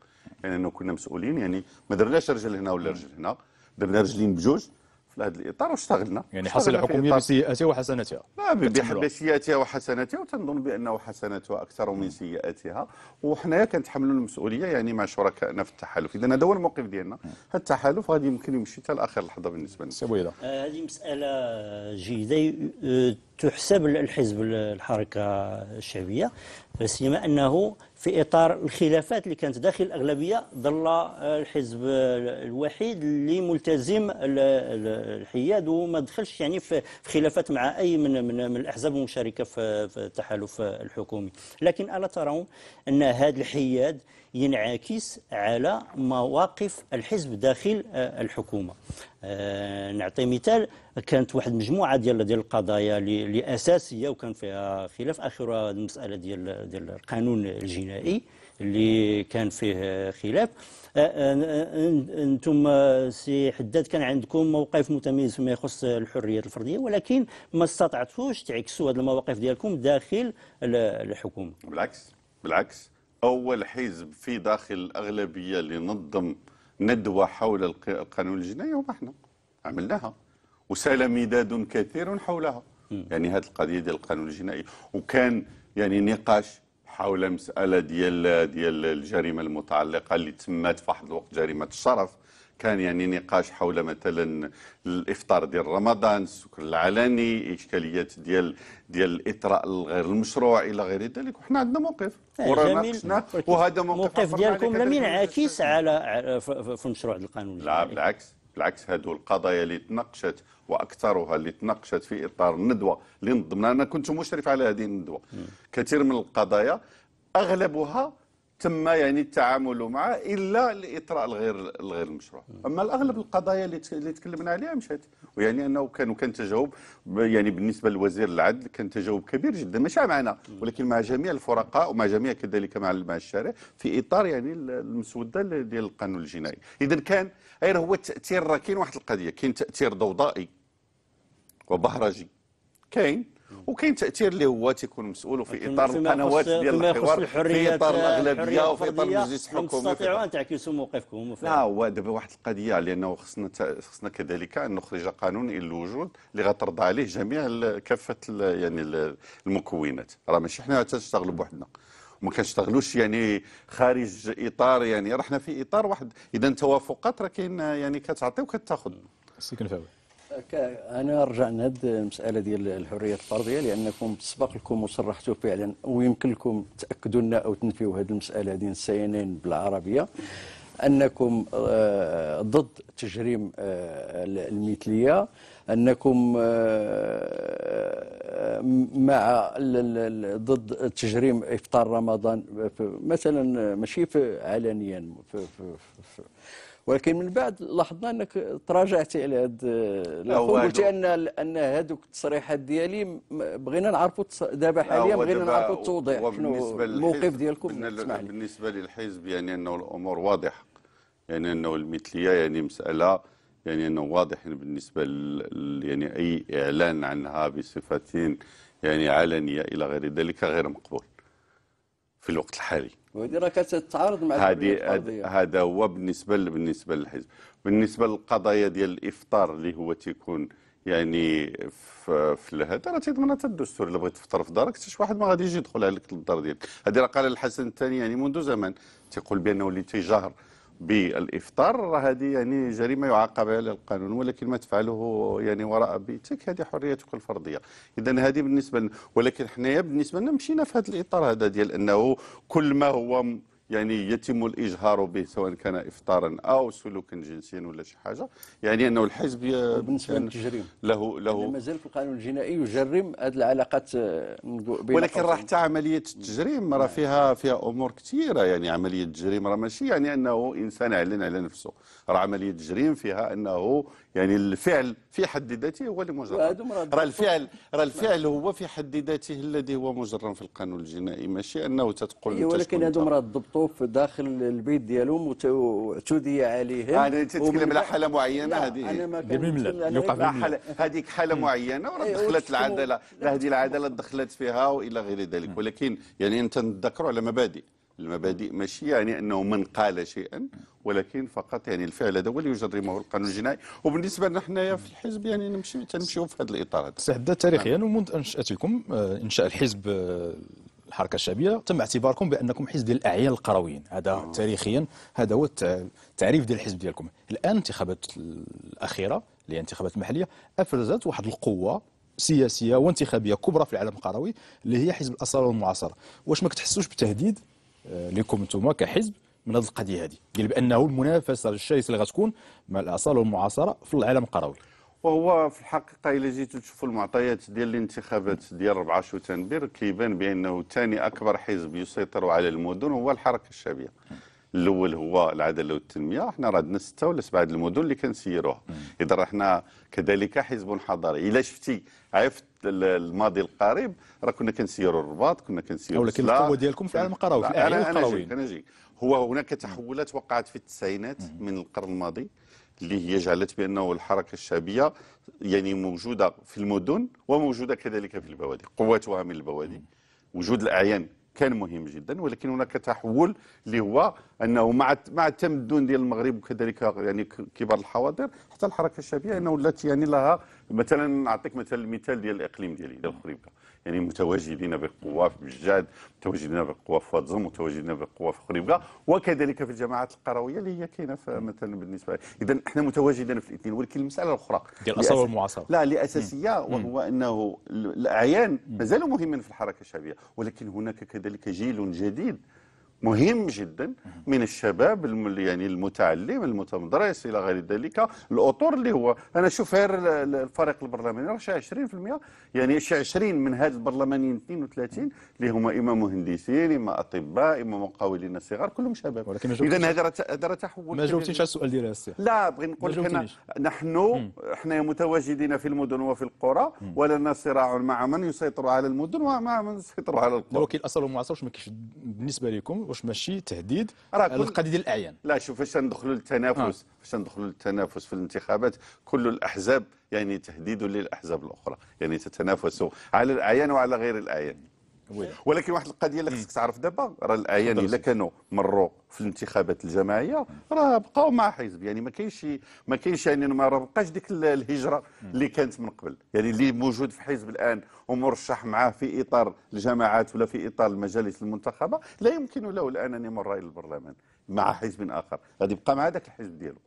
يعني انه كنا مسؤولين يعني ما درناش رجل هنا ولا رجل هنا درنا رجلين بجوج في هذا الاطار واشتغلنا يعني حصل حكوميه بسيئاتها وحسناتها آه، لا بسيئاتها وحسناتها وتنظن بانه حسناتها اكثر من سيئاتها وحنايا كنتحملوا المسؤوليه يعني مع شركائنا في التحالف اذا هذا هو الموقف ديالنا هذا التحالف غادي يمكن يمشي حتى لاخر لحظه بالنسبه لنا هذه مساله جيده تحسب الحزب الحركة الشعبية سيما أنه في إطار الخلافات اللي كانت داخل الأغلبية ظل آه، الحزب الوحيد اللي ملتزم الحياد وما دخلش يعني في خلافات مع أي من من, من الأحزاب المشاركة في التحالف الحكومي لكن ألا ترون أن هذا الحياد ينعكس على مواقف الحزب داخل آه، الحكومه آه، نعطي مثال كانت واحد مجموعه ديال ديال القضايا اللي اساسيه وكان فيها خلاف اخر المساله ديال ديال القانون الجنائي اللي كان فيه خلاف آه، انتم سي حداد كان عندكم موقف متميز فيما يخص الحريات الفرديه ولكن ما استطعتوش تعكسوا هذه المواقف ديالكم داخل الحكومه بالعكس بالعكس أول حزب في داخل الأغلبية اللي نظم ندوة حول القانون الجنائي هو احنا عملناها وسال مداد كثير حولها يعني هذه القضية ديال القانون الجنائي وكان يعني نقاش حول مسألة ديال ديال الجريمة المتعلقة اللي تمت في واحد الوقت جريمة الشرف كان يعني نقاش حول مثلا الافطار ديال رمضان السكر العلني اشكاليات ديال ديال الاطراء الغير المشروع الى غير ذلك وحنا عندنا موقف وراناقشنا وهذا موقف الموقف ديالكم لم ينعكس على في المشروع القانوني لا إيه. بالعكس بالعكس هذو القضايا اللي تناقشت واكثرها اللي تناقشت في اطار الندوه اللي نظمنا انا كنت مشرف على هذه الندوه كثير من القضايا اغلبها تم يعني التعامل معه الا الاطراء الغير الغير المشروع اما الاغلب القضايا اللي تكلمنا عليها مشات ويعني انه كان وكان تجاوب يعني بالنسبه للوزير العدل كان تجاوب كبير جدا ماشي معنا ولكن مع جميع الفرقاء ومع جميع كذلك مع مع الشارع في اطار يعني المسوده ديال القانون الجنائي اذا كان غير هو التاثير راه كاين واحد القضيه كاين تاثير ضوضائي وبهرجي كاين وكاين تاثير اللي هو تيكون مسؤول في اطار القنوات ديال الحوار في اطار الاغلبيه وفي اطار المجلس الحكومي تستطيعوا ان تعكسوا موقفكم لا هو دابا واحد القضيه لانه خصنا خصنا كذلك ان نخرج قانون الى الوجود اللي غترضى عليه جميع كافه يعني المكونات راه ماشي حنا تنشتغلوا بوحدنا وما كنشتغلوش يعني خارج اطار يعني راه حنا في اطار واحد اذا توافقات راه كاين يعني كتعطي وكتاخذ سي كنفاوي انا ارجع نهد المساله ديال الحريه الفرديه لانكم سبق لكم وصرحتوا فعلا ويمكن لكم تاكدوا لنا او تنفيوا هذه المساله هذه السيانين بالعربيه انكم آه، ضد تجريم آه، المثليه انكم آه، مع ضد تجريم افطار رمضان مثلا ماشي علنيا في, في, في ولكن من بعد لاحظنا انك تراجعتي على هذا آه، الخوف قلتي ان ان هذوك التصريحات ديالي بغينا نعرفوا دابا حاليا بغينا نعرفوا التوضيح شنو الموقف ديالكم بالنسبه للحزب يعني انه الامور واضحه يعني انه المثليه يعني مساله يعني انه واضح بالنسبه ل... يعني اي اعلان عنها بصفه يعني علنيه الى غير ذلك غير مقبول في الوقت الحالي وهذه راه كتتعارض مع هذه هذا هو بالنسبه بالنسبه للحزب بالنسبه للقضايا ديال الافطار اللي هو تيكون يعني في, في هذا راه تيضمن حتى الدستور الا بغيت تفطر في دارك حتى شي واحد ما يجي يدخل عليك للدار ديالك هذه راه قال الحسن الثاني يعني منذ زمان تيقول بانه اللي تيجاهر بالافطار هذه يعني جريمه يعاقب عليها القانون ولكن ما تفعله يعني وراء بيتك هذه حريتك الفرديه اذا هذه بالنسبه ولكن حنايا بالنسبه لنا مشينا في هذا الاطار هذا ديال انه كل ما هو يعني يتم الإجهار به سواء كان إفطارا أو سلوكا جنسيا ولا شي حاجة يعني أنه الحزب بالنسبة للتجريم له له يعني مازال في القانون الجنائي يجرم هذه العلاقات آه، ولكن راه حتى عملية التجريم راه نعم. فيها فيها أمور كثيرة يعني عملية التجريم راه ماشي يعني أنه إنسان أعلن على نفسه راه عملية التجريم فيها أنه يعني الفعل في حد ذاته هو اللي مجرم راه الفعل راه نعم. الفعل هو في حد ذاته الذي هو مجرم في القانون الجنائي ماشي انه تتقول إيه ولكن هادو راه ضبطوا في داخل البيت ديالهم واعتدي عليهم يعني تتكلم على حاله معينه نعم، هذه انا ما يوقع هذيك حاله معينه وراه أيوة، دخلت العداله هذه العداله دخلت فيها والى غير ذلك ولكن يعني انت نتذكروا على مبادئ المبادئ ماشي يعني انه من قال شيئا ولكن فقط يعني الفعل هذا هو اللي يجرمه القانون الجنائي وبالنسبه لنا حنايا في الحزب يعني نمشي تنمشيو في هذا الاطار هذا استعد تاريخيا يعني ومنذ انشاتكم آه، انشاء الحزب آه، الحركه الشعبيه تم اعتباركم بانكم حزب ديال الاعيان القرويين هذا أوه. تاريخيا هذا هو التعريف ديال الحزب ديالكم الان الانتخابات الاخيره اللي هي الانتخابات المحليه افرزت واحد القوه سياسيه وانتخابيه كبرى في العالم القروي اللي هي حزب الاصاله والمعاصره واش ما كتحسوش بتهديد آه، لكم انتم كحزب من هذه القضيه هذه ديال بانه المنافسه الشرسه اللي غتكون مع الاصاله والمعاصره في العالم القروي وهو في الحقيقه الا جيتوا تشوفوا المعطيات ديال الانتخابات ديال 4 شتنبر كيبان بانه ثاني اكبر حزب يسيطر على المدن هو الحركه الشعبيه الاول هو العداله والتنميه احنا راه ولا سبعه المدن اللي كنسيروها اذا حنا كذلك حزب حضاري الا شفتي عرفت الماضي القريب راه كنا كنسيروا الرباط كنا كنسيروا ولكن القوه ديالكم في العالم القروي في العالم القروي انا هو هناك تحولات وقعت في التسعينات من القرن الماضي اللي هي جعلت بانه الحركه الشعبيه يعني موجوده في المدن وموجوده كذلك في البوادي قوتها من البوادي وجود الاعيان كان مهم جدا ولكن هناك تحول اللي هو انه مع مع التمدن ديال المغرب وكذلك يعني كبار الحواضر حتى الحركه الشعبيه انه ولات يعني لها مثلا نعطيك مثلا المثال ديال الاقليم ديالي ديال خريبكه يعني متواجدين بقوة في بجاد متواجدين بقوة في فاطزم متواجدين بقوة في خريبكة وكذلك في الجماعات القروية اللي هي كاينة مثلا بالنسبة إذا احنا متواجدين في الاثنين ولكن المسألة الأخرى ديال الأصل والمعاصرة لا لأساسية وهو أنه الأعيان مازالوا مهمين في الحركة الشعبية ولكن هناك كذلك جيل جديد مهم جدا من الشباب يعني المتعلم المتمدرس الى غير ذلك الاطر اللي هو انا شوف غير الفريق البرلماني راه شي 20% يعني شي 20 من هاد البرلمانيين 32 اللي هما اما مهندسين اما اطباء اما مقاولين صغار كلهم شباب اذا هذا هذا تحول ما جاوبتيش على السؤال ديالي السي لا بغيت نقول لك نحن حنا متواجدين في المدن وفي القرى ولنا صراع مع من يسيطر على المدن ومع من يسيطر على القرى ولكن الاصل والمعاصر واش ما كاينش بالنسبه لكم واش ماشي تهديد القضيه ديال الاعيان لا شوف فاش ندخلوا للتنافس آه. فاش ندخلوا للتنافس في الانتخابات كل الاحزاب يعني تهديد للاحزاب الاخرى يعني تتنافس على الاعيان وعلى غير الاعيان ولكن واحد القضيه اللي خصك تعرف دابا راه الاعيان يعني الا كانوا مروا في الانتخابات الجماعيه راه بقاو مع حزب يعني ما كاينش ما كاينش يعني ما بقاش ديك الهجره اللي كانت من قبل يعني اللي موجود في حزب الان ومرشح معاه في اطار الجماعات ولا في اطار المجالس المنتخبه لا يمكن له الان ان يمر الى البرلمان مع حزب اخر غادي يبقى مع ذاك الحزب ديالو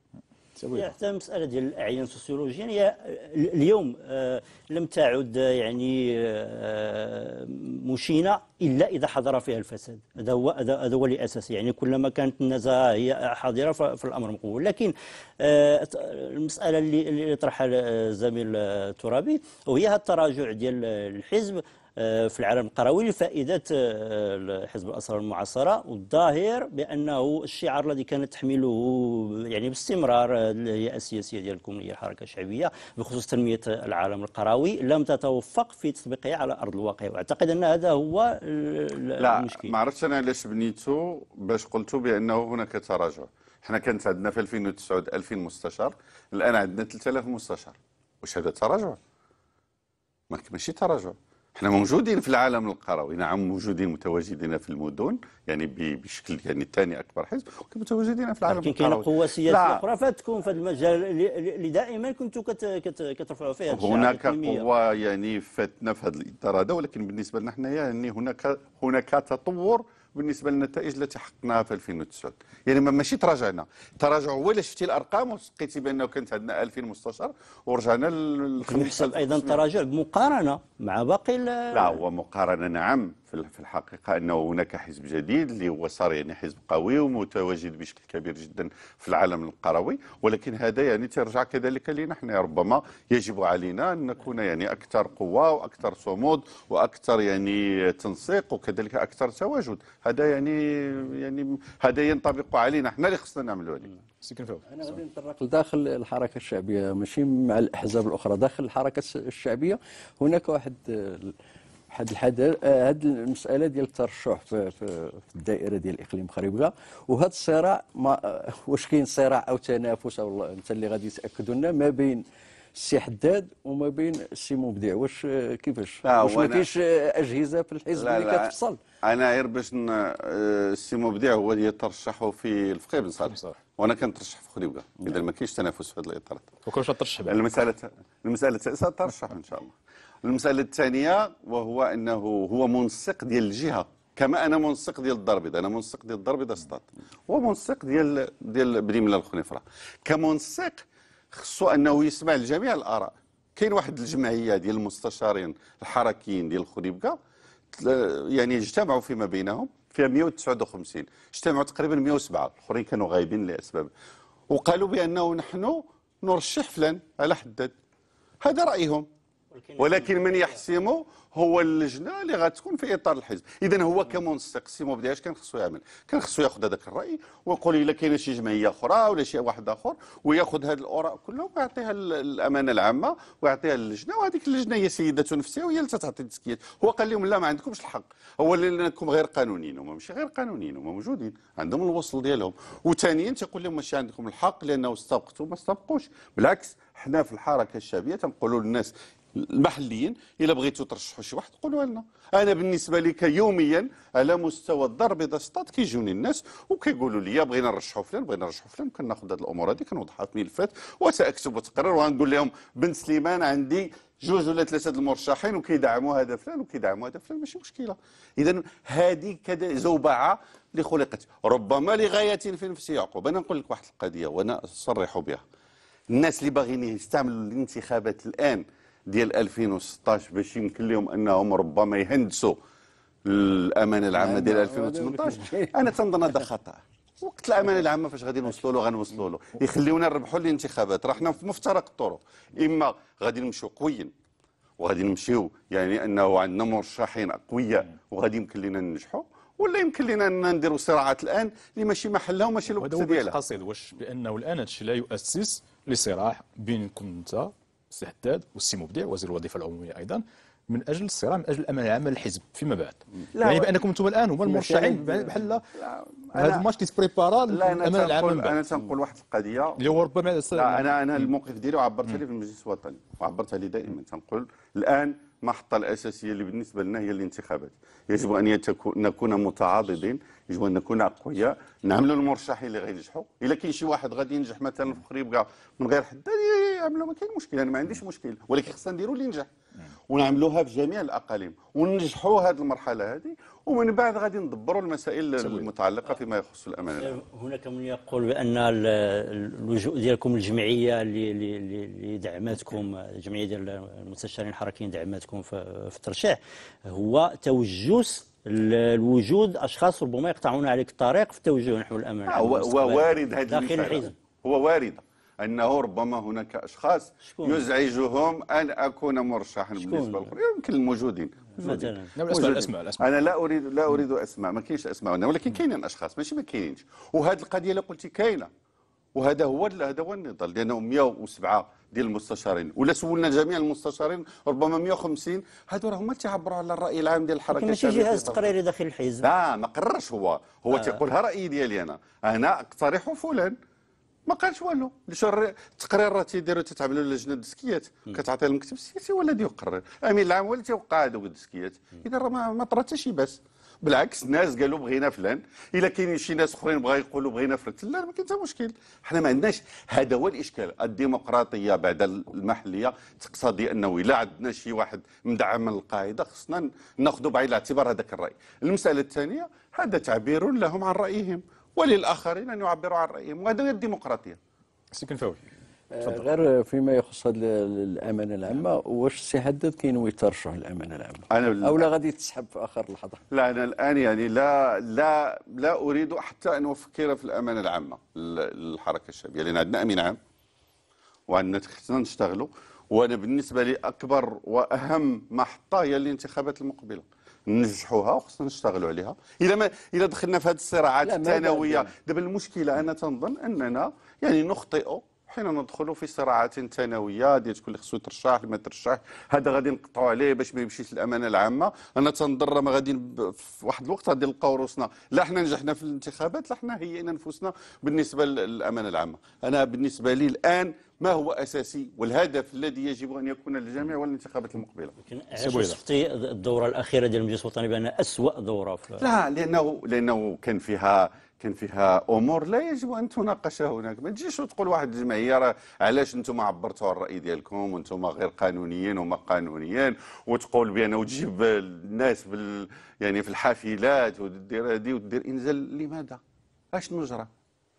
حتى مسألة ديال الأعيان السوسيولوجية هي يعني، آه، اليوم آه، لم تعد آه، يعني مشينة إلا إذا حضر فيها الفساد هذا هو هذا هو الأساسي يعني كلما كانت النزاهة هي حاضرة فالأمر مقبول لكن المسألة اللي طرحها الزميل ترابي وهي التراجع ديال الحزب في العالم القروي لفائدة آه، حزب الأسرى المعاصرة والظاهر بأنه الشعار الذي كانت تحمله يعني باستمرار آه، الهيئة السياسية ديال هي الحركة الشعبية بخصوص تنمية العالم القروي لم تتوفق في تطبيقها على أرض الواقع وأعتقد أن هذا هو المشكل لا ما عرفتش أنا علاش بنيته باش قلتو بأنه هناك تراجع حنا كانت عندنا في 2009 2000 مستشار الآن عندنا 3000 مستشار واش هذا تراجع ماشي تراجع احنا موجودين في العالم القروي نعم موجودين متواجدين في المدن يعني بشكل يعني ثاني اكبر حزب متواجدين في العالم القروي كاين قوه سياسيه اخرى فاتكم في المجال اللي دائما كنتوا كترفعوا فيها هناك قوه يعني فاتنا في هذه الاطار هذا ولكن بالنسبه لنا حنايا يعني هناك هناك تطور بالنسبه للنتائج التي حققناها في 2009 يعني ما ماشي تراجعنا تراجع هو الا شفتي الارقام ولقيتي بانه كانت عندنا 2000 مستشار ورجعنا ل ايضا تراجع بمقارنه مع باقي لا هو مقارنه نعم في الحقيقة أنه هناك حزب جديد اللي هو صار يعني حزب قوي ومتواجد بشكل كبير جدا في العالم القروي ولكن هذا يعني ترجع كذلك لنا احنا ربما يجب علينا أن نكون يعني أكثر قوة وأكثر صمود وأكثر يعني تنسيق وكذلك أكثر تواجد هذا يعني يعني هذا ينطبق علينا احنا اللي خصنا نعملوا عليه انا غادي نتطرق لداخل الحركه الشعبيه ماشي مع الاحزاب الاخرى داخل الحركه الشعبيه هناك واحد حد الحد هاد المساله ديال الترشح في, في الدائره ديال اقليم خريبكه وهذا الصراع ما واش كاين صراع او تنافس او انت اللي غادي تاكدوا لنا ما بين السي حداد وما بين السي مبدع واش كيفاش آه، واش ما كاينش اجهزه في الحزب اللي كتفصل انا غير باش آه، السي مبدع هو اللي ترشحه في الفقيه بن صالح وانا كنترشح في خريبكه اذا ما كاينش تنافس في هذا الاطار وكيفاش ترشح المساله المساله سترشح ان شاء الله المساله الثانيه وهو انه هو منسق ديال الجهه كما انا منسق ديال الدار البيضاء انا منسق ديال الدار البيضاء سطات ومنسق ديال ديال بني ملال الخنيفره كمنسق خصو انه يسمع لجميع الاراء كاين واحد الجمعيه ديال المستشارين الحركيين ديال الخنيبكه يعني اجتمعوا فيما بينهم فيها 159 اجتمعوا تقريبا 107 الاخرين كانوا غايبين لاسباب وقالوا بانه نحن نرشح فلان على حدد هذا رايهم ولكن من يحسمه هو اللجنه اللي غتكون في اطار الحزب اذا هو كمنسق سيمو بداياش كان خصو يعمل كان خصو ياخذ هذاك الراي ويقول الا كاينه شي جمعيه اخرى ولا شي واحد اخر وياخذ هذه الاراء كلها ويعطيها الامانه العامه ويعطيها للجنه وهذيك اللجنه هي سيده نفسها وهي اللي تعطي التزكيات هو قال لهم لا ما عندكمش الحق هو لانكم غير قانونيين هما ماشي غير قانونيين هما موجودين عندهم الوصل ديالهم وثانيا تيقول لهم ماشي عندكم الحق لانه استبقتوا ما استبقوش بالعكس حنا في الحركه الشعبيه تنقولوا للناس المحليين الا بغيتوا ترشحوا شي واحد قولوا لنا انا بالنسبه لي كيوميا على مستوى الدار البيضاء سطات كيجوني الناس وكيقولوا لي بغينا نرشحوا فلان بغينا نرشحوا فلان كناخذ هذه الامور هذه كنوضحها في ملفات وساكتب وتقرر وغنقول لهم بن سليمان عندي جوج ولا ثلاثه المرشحين وكيدعموا هذا فلان وكيدعموا هذا فلان ماشي مشكله اذا هذه كذا زوبعه اللي خلقت ربما لغايه في نفس يعقوب انا نقول لك واحد القضيه وانا اصرح بها الناس اللي باغيين يستعملوا الانتخابات الان ديال 2016 باش يمكن لهم انهم ربما يهندسوا الامانه العامه ديال 2018 انا تنظن هذا خطا وقت الامانه العامه فاش غادي نوصلوا له غنوصلوا له يخليونا نربحوا الانتخابات راه حنا في مفترق الطرق اما غادي نمشيو قويين وغادي نمشيو يعني انه عندنا مرشحين اقوياء وغادي يمكن لنا ننجحوا ولا يمكن لنا نديروا صراعات الان اللي ماشي محلها وماشي الوقت ديالها هذا هو قصد واش بانه الان هذا الشيء لا يؤسس لصراع بينكم انت السي حداد والسي مبدع وزير الوظيفه العموميه ايضا من اجل الصراع من اجل الامن العام الحزب فيما بعد لا يعني بانكم انتم الان هما المرشحين بحال هذا الماتش كيتبريبارا امل العمل انا تنقول واحد القضيه اللي هو ربما لا انا انا الموقف ديالي وعبرت عليه في المجلس الوطني وعبرت عليه دائما تنقول الان المحطة الأساسية اللي بالنسبة لنا هي الانتخابات يجب أن نكون متعاضدين يجب أن نكون أقوياء نعملوا المرشحين اللي غينجحوا إلا كاين شي واحد غادي ينجح مثلا في خريبكا من غير حد يعملوا ما كاين مشكل أنا ما عنديش مشكل ولكن خصنا نديروا اللي ينجح ونعملوها في جميع الاقاليم وننجحوا هذه المرحله هذه ومن بعد غادي ندبروا المسائل المتعلقه فيما يخص الامان هناك من يقول بان اللجوء ديالكم الجمعيه اللي دعمتكم الجمعيه ديال المستشارين الحركيين دعمتكم في الترشيح هو توجس الوجود اشخاص ربما يقطعون عليك الطريق في التوجه نحو الامان آه، هو وارد هذا داخل الحزب هو وارد انه ربما هناك اشخاص شكون؟ يزعجهم ان اكون مرشحا بالنسبه للقرية يمكن الموجودين مثلا الاسماء الاسماء انا لا اريد لا اريد اسماء ما كاينش اسماء ولكن كاينين اشخاص ماشي ما كاينينش وهذه القضيه اللي قلتي كاينه وهذا هو هذا هو النضال لانه 107 ديال المستشارين ولا سولنا جميع المستشارين ربما 150 هادو راه هما تعبروا على الراي العام ديال الحركه ماشي جهاز تقريري داخل الحزب لا ما قررش هو هو آه. تيقولها رايي ديالي انا انا اقترح فلان ما قالش والو التقرير راه تيديروا تتعملوا اللجنه الدسكيات كتعطي المكتب السياسي هو الذي يقرر امين العام هو اللي تيوقع هذوك الدسكيات اذا راه ما طرا حتى شي باس بالعكس الناس قالوا بغينا فلان الا كاينين شي ناس اخرين بغا يقولوا بغينا فلان لا ما كاين حتى مشكل حنا ما عندناش هذا هو الاشكال الديمقراطيه بعد المحليه تقتضي انه الا عندنا شي واحد مدعم من القاعده خصنا ناخذوا بعين الاعتبار هذاك الراي المساله الثانيه هذا تعبير لهم عن رايهم وللآخرين أن يعبروا عن رأيهم وهذا الديمقراطية سي كنفاوي آه، غير فيما يخص الامانه العامه واش السي حداد كينوي ترشح الامانه العامه انا او لا غادي تسحب في اخر لحظه لا انا الان يعني لا لا لا اريد حتى ان افكر في الامانه العامه للحركه الشعبيه لان عندنا امين عام وعندنا خصنا نشتغلوا وانا بالنسبه لي اكبر واهم محطه هي الانتخابات المقبله ننجحوها وخصنا نشتغلوا عليها الا ما الا دخلنا في هذه الصراعات الثانويه دابا المشكله انا تنظن اننا يعني نخطئ حين ندخلوا في صراعات ثانويه ديال شكون اللي خصو يترشح ما ترشح هذا غادي نقطعوا عليه باش ما يمشيش للامانه العامه انا تنضر ما غادي في واحد الوقت غادي نلقاو روسنا لا حنا نجحنا في الانتخابات لا حنا هيئنا نفوسنا بالنسبه للامانه العامه انا بالنسبه لي الان ما هو أساسي والهدف الذي يجب أن يكون للجميع والانتخابات المقبلة شفتي الدورة الأخيرة ديال المجلس الوطني بأنها أسوأ دورة في لا لأنه, لأنه كان فيها كان فيها امور لا يجب ان تناقش هناك ما تجيش وتقول واحد الجمعيه راه علاش انتم عبرتوا الراي ديالكم وانتم غير قانونيين وما قانونيين وتقول بان وتجيب الناس بال يعني في الحافلات ودير هذه ودير انزل لماذا اشنو جرى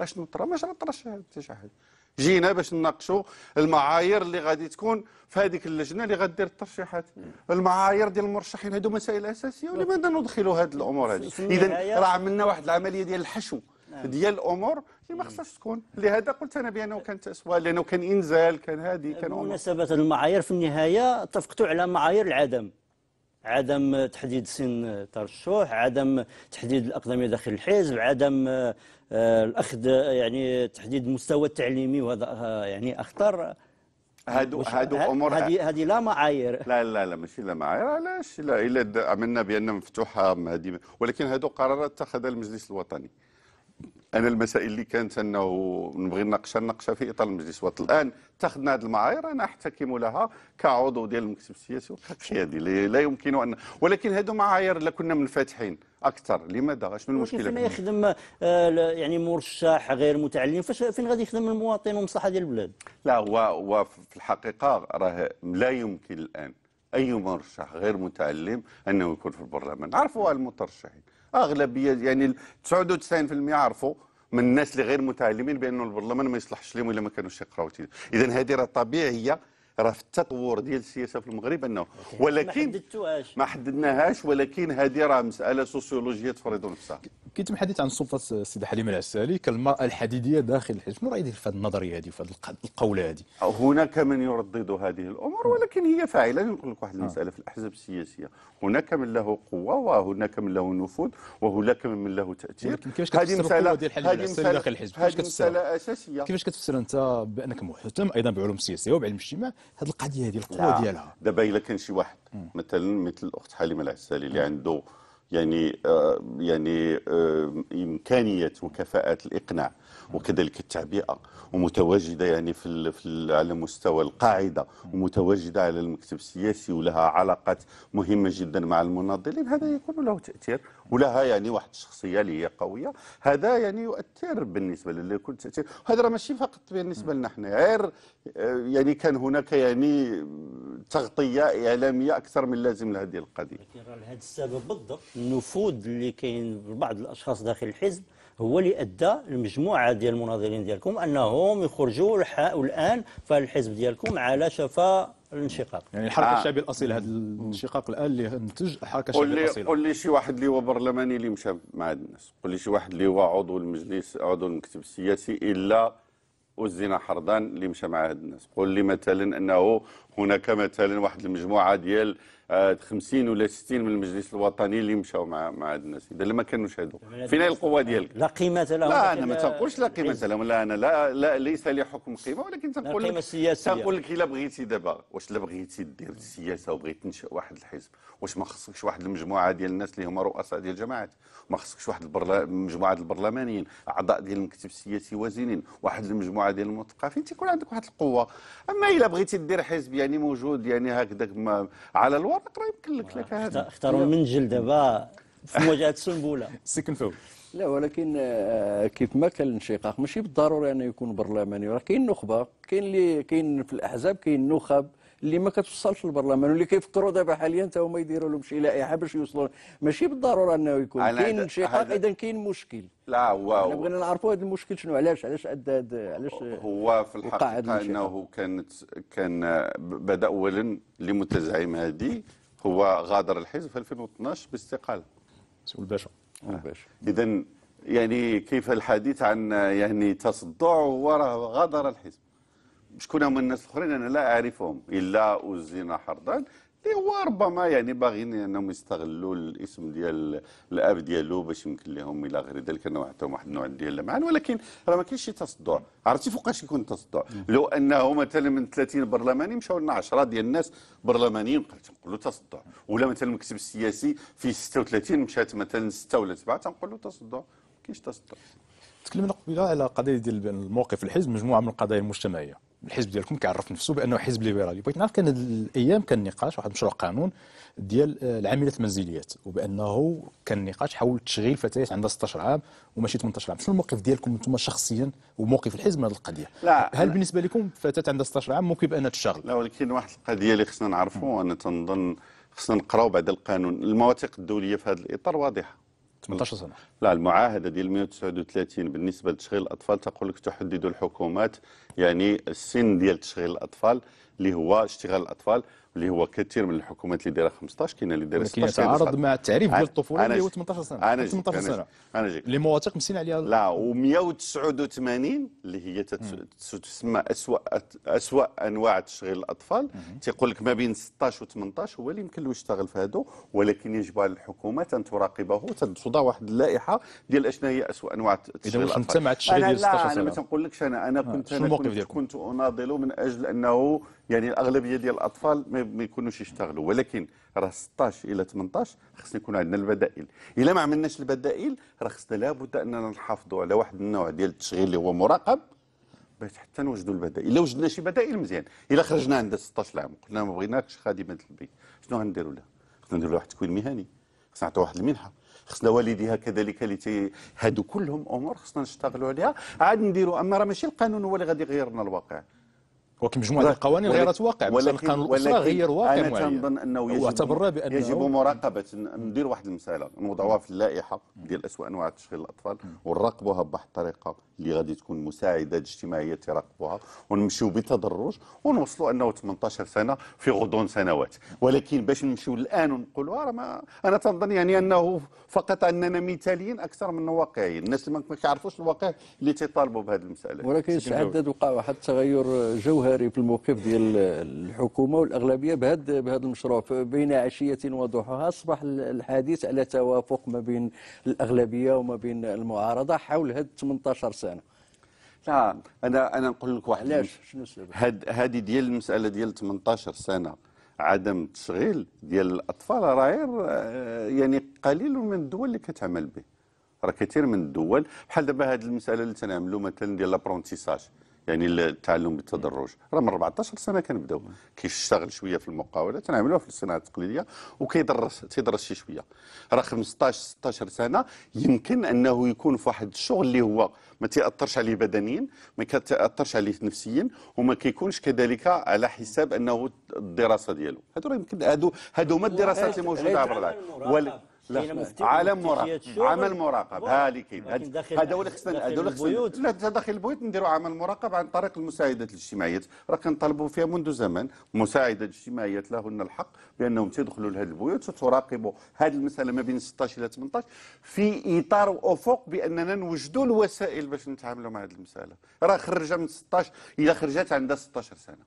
اشنو طرى؟ ما جرى طرى حتى شي حاجه جينا باش نناقشوا المعايير اللي غادي تكون في هذيك اللجنه اللي غدير الترشيحات المعايير ديال المرشحين هادو مسائل اساسيه نعم. ولماذا ندخلوا هذه الامور هذه نعم. اذا نعم. راه عملنا واحد العمليه ديال الحشو ديال الامور اللي ما خصهاش تكون لهذا قلت انا بانه كان تسوى لانه كان انزال كان هذه كان بمناسبه المعايير في النهايه اتفقتوا على معايير العدم عدم تحديد سن ترشح عدم تحديد الاقدميه داخل الحزب عدم آه، الاخذ يعني تحديد المستوى التعليمي وهذا آه، يعني اخطر هادو هادو امور هذه هذه لا معايير لا لا لا ماشي لا معايير علاش لا الا عملنا بان مفتوحه هذه ولكن هادو قرارات اتخذها المجلس الوطني انا المسائل اللي كانت انه نبغي نناقشها نناقشها في اطار المجلس الوطني الان اتخذنا هذه المعايير انا احتكم لها كعضو ديال المكتب السياسي والقيادي لا يمكن ان ولكن هذو معايير لا كنا منفتحين اكثر لماذا شنو المشكله فين يخدم آه، يعني مرشح غير متعلم فاش فين غادي يخدم المواطن ومصلحه ديال البلاد لا هو هو في الحقيقه راه لا يمكن الان اي مرشح غير متعلم انه يكون في البرلمان عرفوا المترشحين اغلبيه يعني 99% عرفوا من الناس اللي غير متعلمين بانه البرلمان ما يصلحش لهم الا ما كانوش يقراو اذا هذه راه طبيعيه راه في التطور ديال السياسه في المغرب انه ولكن ما حددتوهاش ما حددناهاش ولكن هذه راه مساله سوسيولوجيه تفرض نفسها كنت محدث عن سلطه السيد حليم العسالي كالمراه الحديديه داخل الحزب شنو رايك في هذه النظريه هذه وفي هذه القوله هذه هناك من يردد هذه الامور ولكن هي فاعله نقول لك واحد المساله في الاحزاب السياسيه هناك من له قوه وهناك من له نفوذ وهناك من له تاثير هذه مساله هذه مساله داخل الحزب هذه مساله اساسيه كيفاش كتفسر انت بانك محتم ايضا بعلوم السياسيه وبعلم الاجتماع هذه القضيه هذه القوه ديالها دابا الا كان شي واحد مثلا مثل الاخت حليمه العسالي اللي عنده يعني آه يعني آه امكانيات وكفاءات الاقناع وكذلك التعبئة ومتواجدة يعني في, في على مستوى القاعدة ومتواجدة على المكتب السياسي ولها علاقات مهمة جدا مع المناضلين هذا يكون له تأثير ولها يعني واحد الشخصية اللي هي قوية هذا يعني يؤثر بالنسبة للي يكون تأثير هذا ماشي فقط بالنسبة لنا حنا غير آه، يعني كان هناك يعني تغطية إعلامية أكثر من اللازم لهذه القضية لكن لهذا السبب بالضبط النفوذ اللي كاين بعض الأشخاص داخل الحزب هو اللي ادى المجموعه ديال المناضلين ديالكم انهم يخرجوا الان فالحزب ديالكم على شفا الانشقاق يعني الحركه آه. الشعبيه الاصيله هذا الانشقاق الان اللي نتج حركه شعبيه اصيله قول لي شي واحد اللي هو برلماني اللي مشى مع الناس قول لي شي واحد اللي هو عضو المجلس عضو المكتب السياسي الا وزينا حرضان اللي مشى مع هاد الناس قول لي مثلا انه هناك مثلا واحد المجموعه ديال 50 ولا 60 من المجلس الوطني اللي مشاو مع مع هاد الناس اذا ما كانوش يعني هادو فين هي القوه يعني ديالك لا قيمه لهم لا انا ما تنقولش لا قيمه لهم لا انا لا, لا ليس لي حكم قيمه ولكن تنقول لك تنقول لك الا بغيتي دابا واش لا بغيتي دير السياسه وبغيت تنشئ واحد الحزب واش ما خصكش واحد المجموعه ديال الناس اللي هما رؤساء ديال الجماعات ما خصكش واحد البرلا... مجموعه البرلمانيين اعضاء ديال المكتب السياسي وزينين واحد المجموعه ديال المثقفين تيكون عندك واحد القوه اما الا بغيتي دير حزب يعني موجود يعني هكذاك على الورق نقدر نكلك لك هذا اختاروا من جل دابا في مواجهه السنبوله سكن فول لا ولكن آه، كيف ما كان الانشقاق ماشي بالضروري انه يكون برلماني راه كاين نخبه كاين اللي كاين في الاحزاب كاين نخب اللي ما كتوصلش للبرلمان واللي كيفكروا دابا حاليا حتى هما يديروا لهم شي لائحه باش يوصلوا ماشي بالضروره انه يكون كاين شي حق اذا كاين مشكل لا هو بغينا نعرفوا هذا المشكل شنو علاش علاش ادى علاش هو في الحقيقه انه كانت كان بدا اولا لمتزعم هذه هو غادر الحزب في 2012 باستقاله سول باشا باشا اذا يعني كيف الحديث عن يعني تصدع هو راه غادر الحزب شكون هما الناس الاخرين انا لا اعرفهم الا اوزينا حرضان اللي هو ربما يعني باغيين انهم يستغلوا الاسم ديال الاب ديالو باش يمكن لهم الى غير ذلك انه عطاهم واحد النوع ديال المعان ولكن راه ما كاينش شي تصدع عرفتي فوقاش يكون التصدع لو انه مثلا من 30 برلماني مشاو لنا 10 ديال الناس برلمانيين تنقولوا تصدع ولا مثلا المكتب السياسي فيه 36 مشات مثلا 6 ولا 7 تنقولوا تصدع ما كاينش تصدع تكلمنا قبيله على قضيه ديال الموقف الحزب مجموعه من القضايا المجتمعيه الحزب ديالكم كيعرف نفسه بانه حزب ليبرالي بغيت نعرف كان الايام كان نقاش واحد مشروع قانون ديال آه، العاملات المنزليات وبانه كان نقاش حول تشغيل فتيات عندها 16 عام وماشي 18 عام شنو الموقف ديالكم انتم شخصيا وموقف الحزب من هذه القضيه لا هل بالنسبه لكم فتاه عندها 16 عام ممكن بانها تشتغل لا ولكن واحد القضيه اللي خصنا نعرفوا انا تنظن خصنا نقراو بعد القانون المواثيق الدوليه في هذا الاطار واضحه 18 سنة لا المعاهدة ديال 139 بالنسبة لتشغيل الأطفال تقول لك تحدد الحكومات يعني السن ديال تشغيل الأطفال اللي هو اشتغال الأطفال اللي هو كثير من الحكومات اللي دايره 15 كاينه اللي دايره 16 يتعارض مع التعريف ديال الطفوله اللي هو 18 سنه أنا 18 سنه انا جيت اللي مواثق مسين عليها لا و 189 اللي هي تسمى اسوء اسوء انواع تشغيل الاطفال تيقول لك ما بين 16 و 18 هو اللي يمكن له يشتغل في هادو ولكن يجب على الحكومه ان تراقبه وتضع واحد اللائحه ديال اشنا هي اسوء انواع تشغيل الاطفال انت مع التشغيل ديال 16 سنه انا لا انا ما تنقولكش انا انا كنت انا كنت, كنت اناضل من اجل انه يعني الاغلبيه ديال الاطفال ما يكونوش يشتغلوا ولكن راه 16 الى 18 خصنا يكون عندنا البدائل الا ما عملناش البدائل راه خصنا لابد اننا نحافظوا على واحد النوع ديال التشغيل اللي هو مراقب باش حتى نوجدوا البدائل الا وجدنا شي بدائل مزيان الا خرجنا عند 16 عام قلنا ما بغيناكش خادمه البيت شنو غنديروا لها خصنا نديروا واحد التكوين مهني خصنا نعطيو واحد المنحه خصنا والديها كذلك لتي هادو كلهم امور خصنا نشتغلوا عليها عاد نديروا اما راه ماشي القانون هو اللي غادي يغير لنا الواقع ولكن مجموعه القوانين غيرت واقع ولكن قانون غير واقع انا تنظن انه يجب بانه يجب مراقبه ندير واحد المساله نوضعوها في اللائحه ديال اسوء انواع تشغيل الاطفال ونراقبوها بواحد الطريقه اللي غادي تكون مساعده اجتماعيه تراقبوها ونمشيو بتدرج ونوصلوا انه 18 سنه في غضون سنوات ولكن باش نمشيو الان ونقولوا راه ما انا تنظن يعني انه فقط اننا مثاليين اكثر من واقعيين الناس ما كيعرفوش الواقع اللي تيطالبوا بهذه المساله ولكن سعد تلقى واحد التغير جوهري مهاري في الموقف ديال الحكومه والاغلبيه بهذا بهذا المشروع بين عشيه وضحاها اصبح الحديث على توافق ما بين الاغلبيه وما بين المعارضه حول هذه 18 سنه لا انا انا نقول لك واحد علاش شنو السبب هذه ديال المساله ديال 18 سنه عدم التشغيل ديال الاطفال راه آه، يعني قليل من الدول اللي كتعمل به راه كثير من الدول بحال دابا هذه المساله اللي تنعملوا مثلا ديال لابرونتيساج يعني التعلم بالتدرج راه من 14 سنه كنبداو كيشتغل شويه في المقاوله تنعملوها في الصناعه التقليديه وكيدرس تيدرس شي شويه راه 15 16 سنه يمكن انه يكون في واحد الشغل اللي هو ما تاثرش عليه بدنيا ما كتاثرش عليه نفسيا وما كيكونش كذلك على حساب انه الدراسه ديالو هادو راه يمكن هادو هادو هما الدراسات اللي موجوده عبر العالم لا عالم مراقب عمل مراقب هذه كاين هذا هو اللي خصنا هذا اللي خصنا لا داخل البيوت نديروا عمل مراقب عن طريق المساعدات الاجتماعيات راه كنطالبوا فيها منذ زمن مساعدات اجتماعيات لهن الحق بانهم تيدخلوا لهذه البيوت وتراقبوا هذه المساله ما بين 16 الى 18 في اطار وافق باننا نوجدوا الوسائل باش نتعاملوا مع هذه المساله راه خرجها من 16 الى خرجت عندها 16 سنه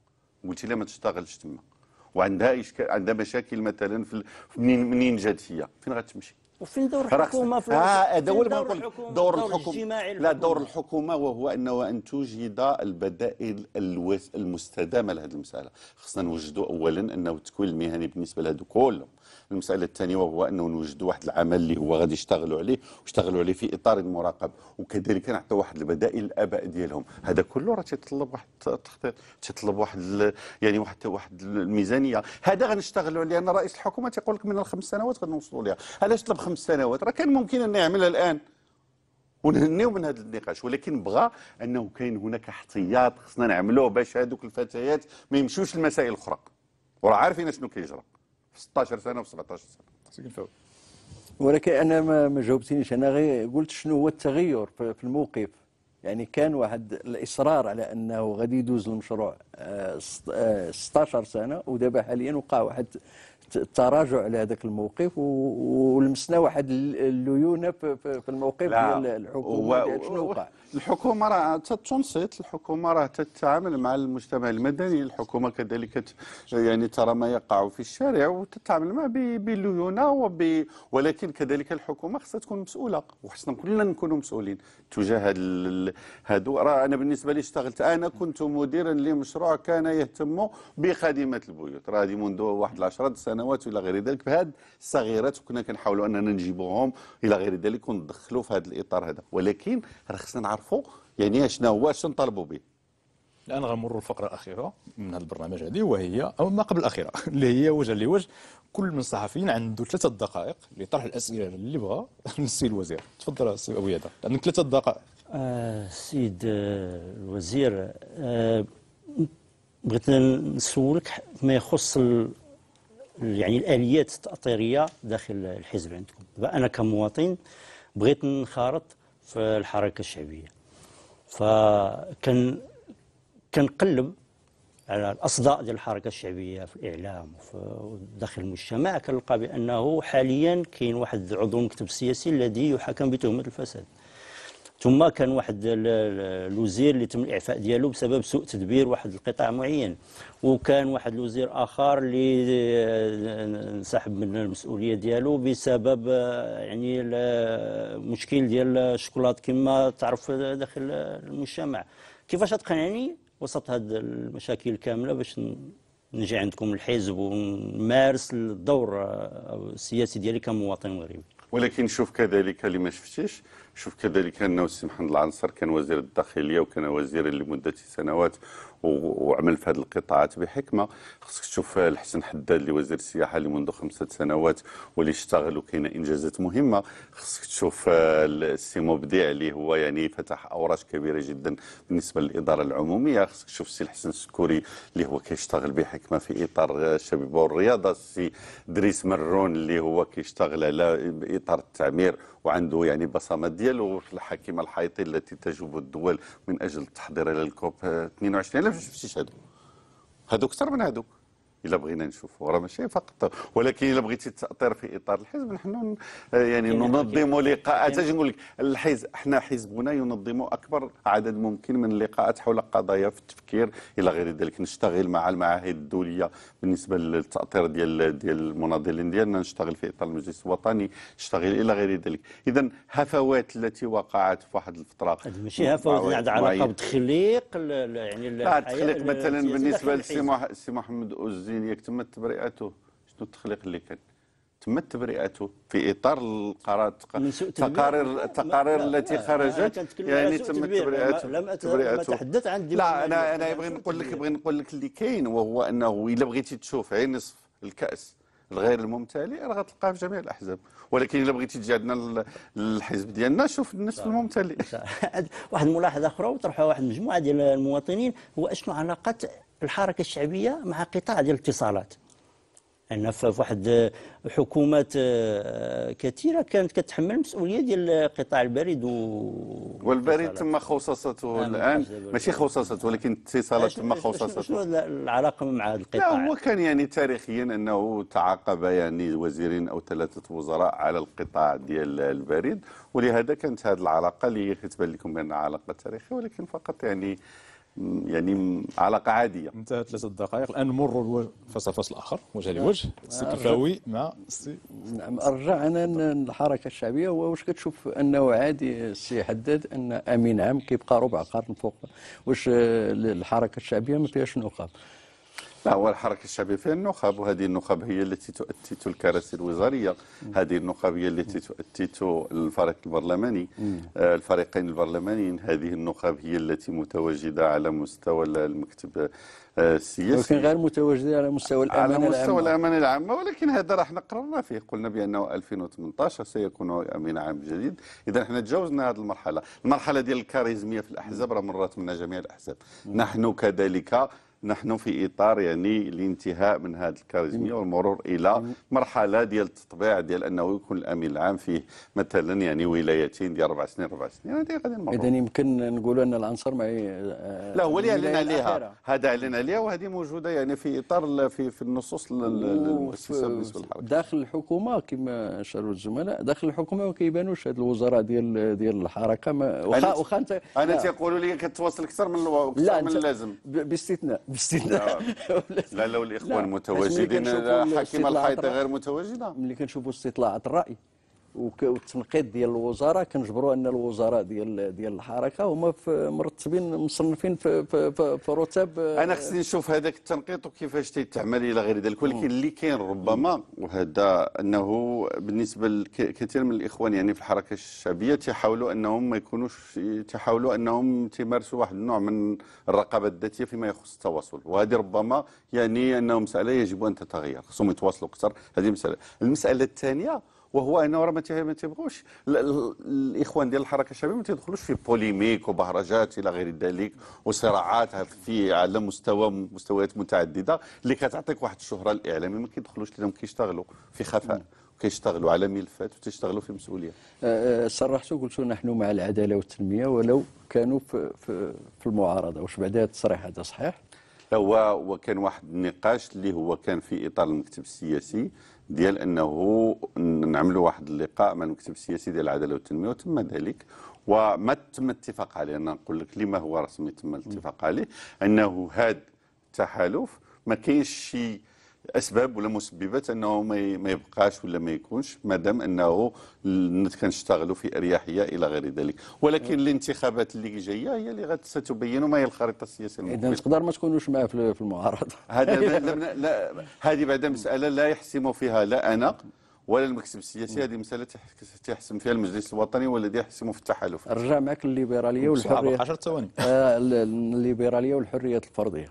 قلت لها ما تشتغلش تما وعندها إشكال عندها مشاكل مثلا في منين منين جات هي فين غتمشي وفين دور الحكومه في ها آه، آه، دور, دور الحكومه دور الحكومه لا دور الحكومه وهو انه ان توجد البدائل المستدامه لهذه المساله خصنا نوجدوا اولا انه التكوين المهني بالنسبه لهذو كلهم المساله الثانيه وهو انه نوجدوا واحد العمل اللي هو غادي يشتغلوا عليه ويشتغلوا عليه في اطار المراقب وكذلك نعطيو واحد البدائل الاباء ديالهم هذا كله راه تيطلب واحد التخطيط تيطلب واحد يعني واحد واحد الميزانيه هذا غنشتغلوا عليه انا رئيس الحكومه تيقول لك من الخمس سنوات غنوصلوا ليها علاش طلب خمس سنوات راه كان ممكن انه يعملها الان ونهنيو من هذا النقاش ولكن بغى انه كاين هناك احتياط خصنا نعملوه باش هذوك الفتيات ما يمشوش المسائل الاخرى وراه عارفين شنو كيجرى في 16 سنه وفي 17 سنه ولكن انا ما جاوبتنيش انا غير قلت شنو هو التغير في الموقف يعني كان واحد الاصرار على انه غادي يدوز المشروع 16 آه، آه، سنه ودابا حاليا وقع واحد التراجع على هذاك الموقف ولمسنا واحد الليونه في الموقف ديال الحكومه شنو وقع الحكومه راه تنصت الحكومه راه تتعامل مع المجتمع المدني الحكومه كذلك يعني ترى ما يقع في الشارع وتتعامل معه بليونه وب... ولكن كذلك الحكومه خصها تكون مسؤوله وخصنا كلنا نكونوا مسؤولين تجاه هاد هادو راه انا بالنسبه لي اشتغلت انا كنت مديرا لمشروع كان يهتم بخادمات البيوت راه هذه منذ واحد 10 سنوات القنوات والى غير ذلك بهذه الصغيرات وكنا كنحاولوا اننا نجيبوهم الى غير ذلك وندخلوا في هذا الاطار هذا ولكن راه خصنا نعرفوا يعني شنو هو شنو نطالبوا به الان غنمروا الفقره الاخيره من هذا البرنامج هذه وهي او ما قبل الاخيره اللي هي وجه لوجه كل من الصحفيين عنده ثلاثه دقائق لطرح الاسئله اللي بغى للسي الوزير تفضل السي ابو يدا عندك ثلاثه دقائق السيد آه،, آه الوزير آه بغيت نسولك ما يخص يعني الاليات التاطيريه داخل الحزب عندكم انا كمواطن بغيت نخارط في الحركه الشعبيه فكان كنقلب على الاصداء ديال الحركه الشعبيه في الاعلام وفي داخل المجتمع كنلقى بانه حاليا كاين واحد عضو المكتب السياسي الذي يحاكم بتهمه الفساد ثم كان واحد الوزير اللي تم الاعفاء ديالو بسبب سوء تدبير واحد القطاع معين وكان واحد الوزير اخر اللي آه، انسحب من المسؤوليه ديالو بسبب آه، يعني المشكل آه، ديال الشوكولات كما تعرف داخل المجتمع كيفاش تقنعني وسط هذه المشاكل كامله باش نجي عندكم الحزب ونمارس الدور السياسي ديالي كمواطن مغربي ولكن شوف كذلك اللي ما شفتيش شوف كذلك أنه السي محمد العنصر كان وزير الداخلية وكان وزيرا لمدة سنوات وعمل في هذه القطاعات بحكمه خصك تشوف الحسن حداد اللي وزير السياحه اللي منذ خمسه سنوات واللي اشتغل وكاين انجازات مهمه خصك تشوف السي مبدع اللي هو يعني فتح اوراش كبيره جدا بالنسبه للاداره العموميه خصك تشوف السي الحسن السكوري اللي هو كيشتغل بحكمه في اطار الشباب والرياضه السي دريس مرون اللي هو كيشتغل على اطار التعمير وعنده يعني بصمه ديالو الحاكمه الحيطي التي تجوب الدول من اجل التحضير الى الكوب 22 شفتيش هادو هادو اكثر من هادو الا بغينا نشوفوا راه ماشي فقط ولكن الا بغيتي تاطير في اطار الحزب نحن آه، يعني ننظم لقاءات اجي نقول لك الحزب احنا حزبنا ينظم اكبر عدد ممكن من اللقاءات حول قضايا في التفكير الى غير ذلك نشتغل مع المعاهد الدوليه بالنسبه للتاطير ديال ديال المناضلين ديالنا نشتغل في اطار المجلس الوطني نشتغل الى غير ذلك اذا هفوات التي وقعت في واحد الفتره ماشي هفوات عندها علاقه بتخليق يعني التخليق مثلا بالنسبه لسي محمد اوزي المسؤولين ياك تمت تبرئته شنو التخليق اللي كان تمت تبرئاته في اطار القرارات تقارير التقارير التي خرجت يعني تمت تبرئاته لم اتحدث عن لا انا انا بغي نقول لك بغي نقول لك اللي كاين وهو انه الا بغيتي تشوف عين نصف الكاس الغير الممتلئ راه غتلقاه في جميع الاحزاب ولكن الا بغيتي تجي عندنا الحزب ديالنا شوف النصف الممتلئ واحد الملاحظه اخرى وطرحها واحد المجموعه ديال المواطنين هو اشنو علاقه الحركة الشعبية مع قطاع ديال الاتصالات أن في واحد حكومات آه، كثيرة كانت كتحمل المسؤوليه ديال قطاع البريد و... والبريد تم خصصته نعم، الآن ماشي خصصته ولكن اتصالات تم خصصته شنو العلاقة مع هذا القطاع؟ لا هو كان يعني تاريخيا أنه تعاقب يعني وزيرين أو ثلاثة وزراء على القطاع ديال البريد ولهذا كانت هذه العلاقة اللي كتبان لكم بأنها علاقة تاريخية ولكن فقط يعني يعني علاقه عاديه انتهت ثلاثه دقائق الان نمر فصل فصل اخر وجه لوجه نعم. السي نعم. كفاوي مع السي نعم رجعنا للحركه الشعبيه واش كتشوف انه عادي السي حداد ان امين عام كيبقى ربع قرن فوق واش الحركه الشعبيه ما فيهاش نقاط أول حركة الشعبية فيها النخب وهذه النخب هي التي تؤتت الكراسي الوزارية هذه النخب هي التي تؤتت الفريق البرلماني آه، الفريقين البرلمانيين هذه النخب هي التي متواجدة على مستوى المكتب آه، السياسي ولكن غير متواجدة على مستوى الأمانة العامة على مستوى الأمانة العامة ولكن هذا راح قررنا فيه قلنا بأنه 2018 سيكون أمين عام جديد إذا احنا تجاوزنا هذه المرحلة المرحلة ديال الكاريزمية في الأحزاب راه مرات منا جميع الأحزاب نحن كذلك نحن في اطار يعني الانتهاء من هذه الكاريزميه والمرور الى مرحله ديال التطبيع ديال انه يكون الامين العام فيه مثلا يعني ولايتين ديال اربع سنين اربع سنين هذه غادي نمر اذا يمكن نقولوا ان الانصار معي آه، لا هو اللي اعلن عليها هذا اعلن عليها وهذه موجوده يعني في اطار في, في النصوص المؤسسه بالنسبه للحركه داخل الحكومه كما اشاروا الزملاء داخل الحكومه ما كيبانوش هاد الوزراء ديال ديال الحركه وخا وخا انت انا تيقولوا لي كتواصل اكثر من الوقت لا من اللازم باستثناء باستثناء لا لو الاخوان متواجدين حكيم الحيطه غير متواجده ملي كنشوفوا استطلاعات الراي والتنقيط ديال الوزراء كنجبروا ان الوزراء ديال ديال الحركه هما مرتبين مصنفين في, في, في, في رتب آه، انا خصني نشوف هذاك التنقيط وكيفاش تيتعمل الى غير ذلك ولكن اللي كاين ربما وهذا انه بالنسبه لكثير من الاخوان يعني في الحركه الشعبيه تيحاولوا انهم ما يكونوش تيحاولوا انهم تيمارسوا واحد النوع من الرقابه الذاتيه فيما يخص التواصل وهذه ربما يعني انه مساله يجب ان تتغير خصهم يتواصلوا اكثر هذه مساله المساله الثانيه وهو انه راه ما تيبغوش الاخوان ديال الحركه الشعبيه ما تيدخلوش في بوليميك وبهرجات الى غير ذلك وصراعات في على مستوى مستويات متعدده اللي كتعطيك واحد الشهره الاعلاميه ما كيدخلوش لانهم كيشتغلوا في خفاء كيشتغلوا على ملفات وتشتغلوا في مسؤوليه أه، أه، صرحت وقلت نحن مع العداله والتنميه ولو كانوا في في, في المعارضه واش بعد هذا التصريح هذا صحيح هو وكان واحد النقاش اللي هو كان في اطار المكتب السياسي ديال انه نعملوا واحد اللقاء مع المكتب السياسي ديال العداله والتنميه وتم ذلك وما تم الاتفاق عليه انا نقول لك لما هو رسمي تم الاتفاق عليه انه هذا التحالف ما كاينش شي اسباب ولا مسببات انه ما يبقاش ولا ما يكونش مادام انه كنشتغلوا في اريحيه الى غير ذلك ولكن الانتخابات اللي جايه هي اللي ستبين ما هي الخريطه السياسيه المقبله اذا تقدر ما تكونوش معاه في المعارضه هذا هذه بعد مساله لا يحسم فيها لا انا ولا المكتب السياسي هذه مساله تيحسم فيها المجلس الوطني والذي يحسم في التحالف رجع معك الليبراليه والحريه 10 ثواني الليبراليه آه، والحريات الفرديه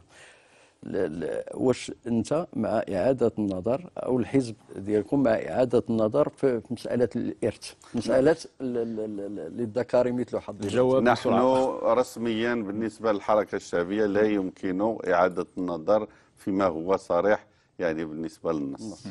واش انت مع اعاده النظر او الحزب ديالكم مع اعاده النظر في مساله الارث مساله للذكر مثل حظ الجواب نحن بسرعة. رسميا بالنسبه للحركه الشعبيه لا يمكن اعاده النظر فيما هو صريح يعني بالنسبه للنص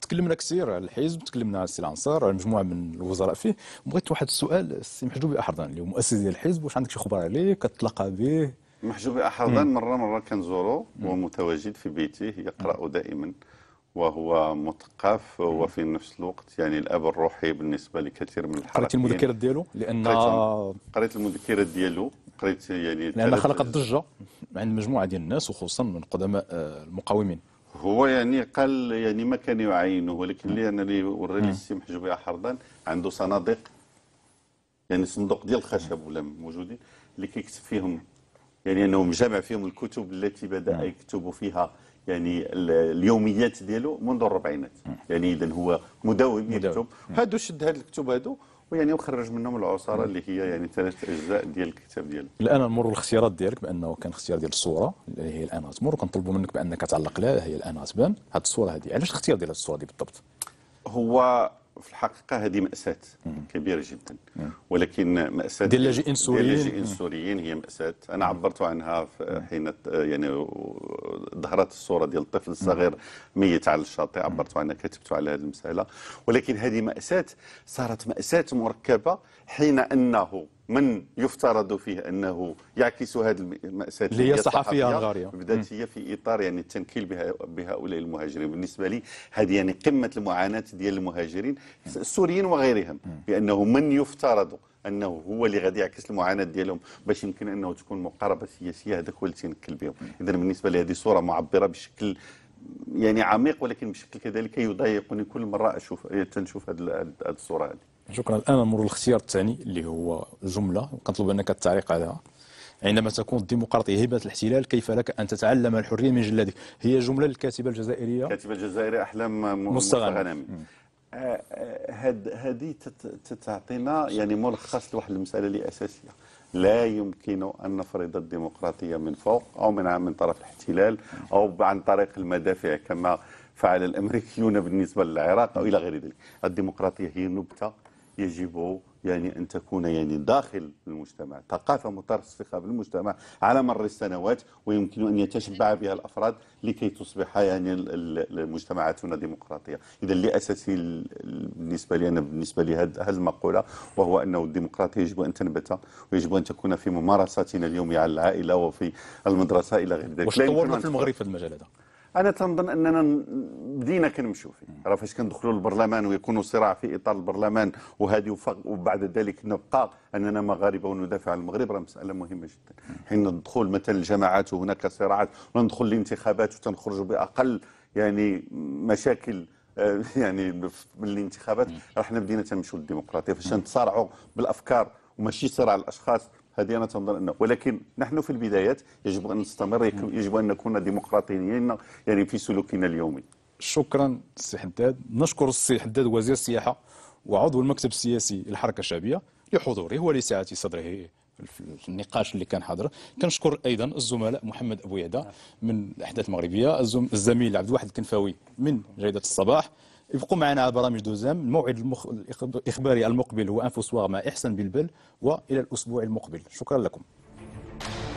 تكلمنا كثير على الحزب تكلمنا على السي العنصار على مجموعه من الوزراء فيه بغيت واحد السؤال السي محجوبي احرضان اللي هو مؤسس ديال الحزب واش عندك شي خبر عليه كتلقى به محجوب احضان مرة مرة كنزورو ومتواجد في بيته يقرأ دائما وهو مثقف وفي نفس الوقت يعني الاب الروحي بالنسبه لكثير من الحركات قريت المذكرات ديالو لان قريت المذكرات ديالو قريت يعني لان خلق ضجه عند مجموعه ديال الناس وخصوصا من قدماء آه، المقاومين هو يعني قال يعني ما كان يعينه ولكن لي انا اللي وراني السي محجوبي حرضان عنده صناديق يعني صندوق ديال الخشب ولا موجودين اللي كيكتب فيهم يعني انه جمع فيهم الكتب التي بدا يكتب فيها يعني اليوميات ديالو منذ الربعينات يعني اذا هو مداوم يكتب هادو شد هاد الكتب هادو ويعني وخرج منهم العصاره اللي هي يعني ثلاث اجزاء ديال الكتاب ديالك الان نمر الاختيارات ديالك بانه كان اختيار ديال الصوره اللي هي الان غتمر وكنطلبوا منك بانك تعلق لها هي الان غتبان هاد الصوره هذه علاش الاختيار ديال هاد الصوره دي بالضبط هو في الحقيقة هذه مأساة كبيرة جدا ولكن مأساة ديال اللاجئين السوريين السوريين هي مأساة أنا عبرت عنها حين يعني ظهرت الصورة ديال الطفل الصغير ميت على الشاطئ عبرت عنها كتبت على هذه المسألة ولكن هذه مأساة صارت مأساة مركبة حين أنه من يفترض فيه انه يعكس هذه الماساه اللي هي الصحفيه الغاريه بدات هي في اطار يعني التنكيل بهؤلاء المهاجرين بالنسبه لي هذه يعني قمه المعاناه ديال المهاجرين السوريين وغيرهم بانه من يفترض انه هو اللي غادي يعكس المعاناه ديالهم باش يمكن انه تكون مقاربه سياسيه هذاك هو اللي تنكل بهم اذا بالنسبه لي هذه صوره معبره بشكل يعني عميق ولكن بشكل كذلك يضايقني كل مره اشوف تنشوف هذه الصوره هذه شكرا الان نمر للاختيار الثاني اللي هو جمله كنطلب انك التعليق عليها عندما تكون الديمقراطيه هبه الاحتلال كيف لك ان تتعلم الحريه من جلدك هي جمله للكاتبه الجزائريه الكاتبه الجزائريه احلام مستغنم آه، آه، هاد هذه تعطينا يعني ملخص لواحد المساله اللي اساسيه لا يمكن ان نفرض الديمقراطيه من فوق او من من طرف الاحتلال او عن طريق المدافع كما فعل الامريكيون بالنسبه للعراق او الى غير ذلك الديمقراطيه هي نبته يجب يعني أن تكون يعني داخل المجتمع ثقافة مترسخة بالمجتمع على مر السنوات ويمكن أن يتشبع بها الأفراد لكي تصبح يعني مجتمعاتنا ديمقراطية إذا اللي أساسي بالنسبة لي أنا بالنسبة لهذه المقولة وهو أنه الديمقراطية يجب أن تنبت ويجب أن تكون في ممارساتنا اليومية على العائلة وفي المدرسة إلى غير ذلك واش طورنا في المغرب في المجال هذا؟ انا تنظن اننا بدينا كنمشيو فيه راه فاش كندخلوا للبرلمان ويكون صراع في اطار البرلمان وهذه وبعد ذلك نبقى اننا مغاربه وندافع عن المغرب راه مساله مهمه جدا حين الدخول مثلا الجماعات وهناك صراعات وندخل للانتخابات وتنخرج باقل يعني مشاكل آه، يعني من الانتخابات راه حنا بدينا تنمشيو للديمقراطيه فاش نتصارعوا بالافكار وماشي صراع الاشخاص هذه أنا تنظر أنه ولكن نحن في البدايات يجب أن نستمر يجب أن نكون ديمقراطيين يعني في سلوكنا اليومي شكرا سي حداد نشكر السي حداد وزير السياحة وعضو المكتب السياسي للحركة الشعبية لحضوره ولسعة صدره في النقاش اللي كان حاضر كنشكر ايضا الزملاء محمد ابو يعده نعم. من الاحداث المغربيه الزميل عبد الواحد الكنفاوي من جريده الصباح يبقوا معنا على برامج دوزام الموعد المخ... الإخباري المقبل هو أنفسوار مع إحسن بلبل وإلى الأسبوع المقبل شكرا لكم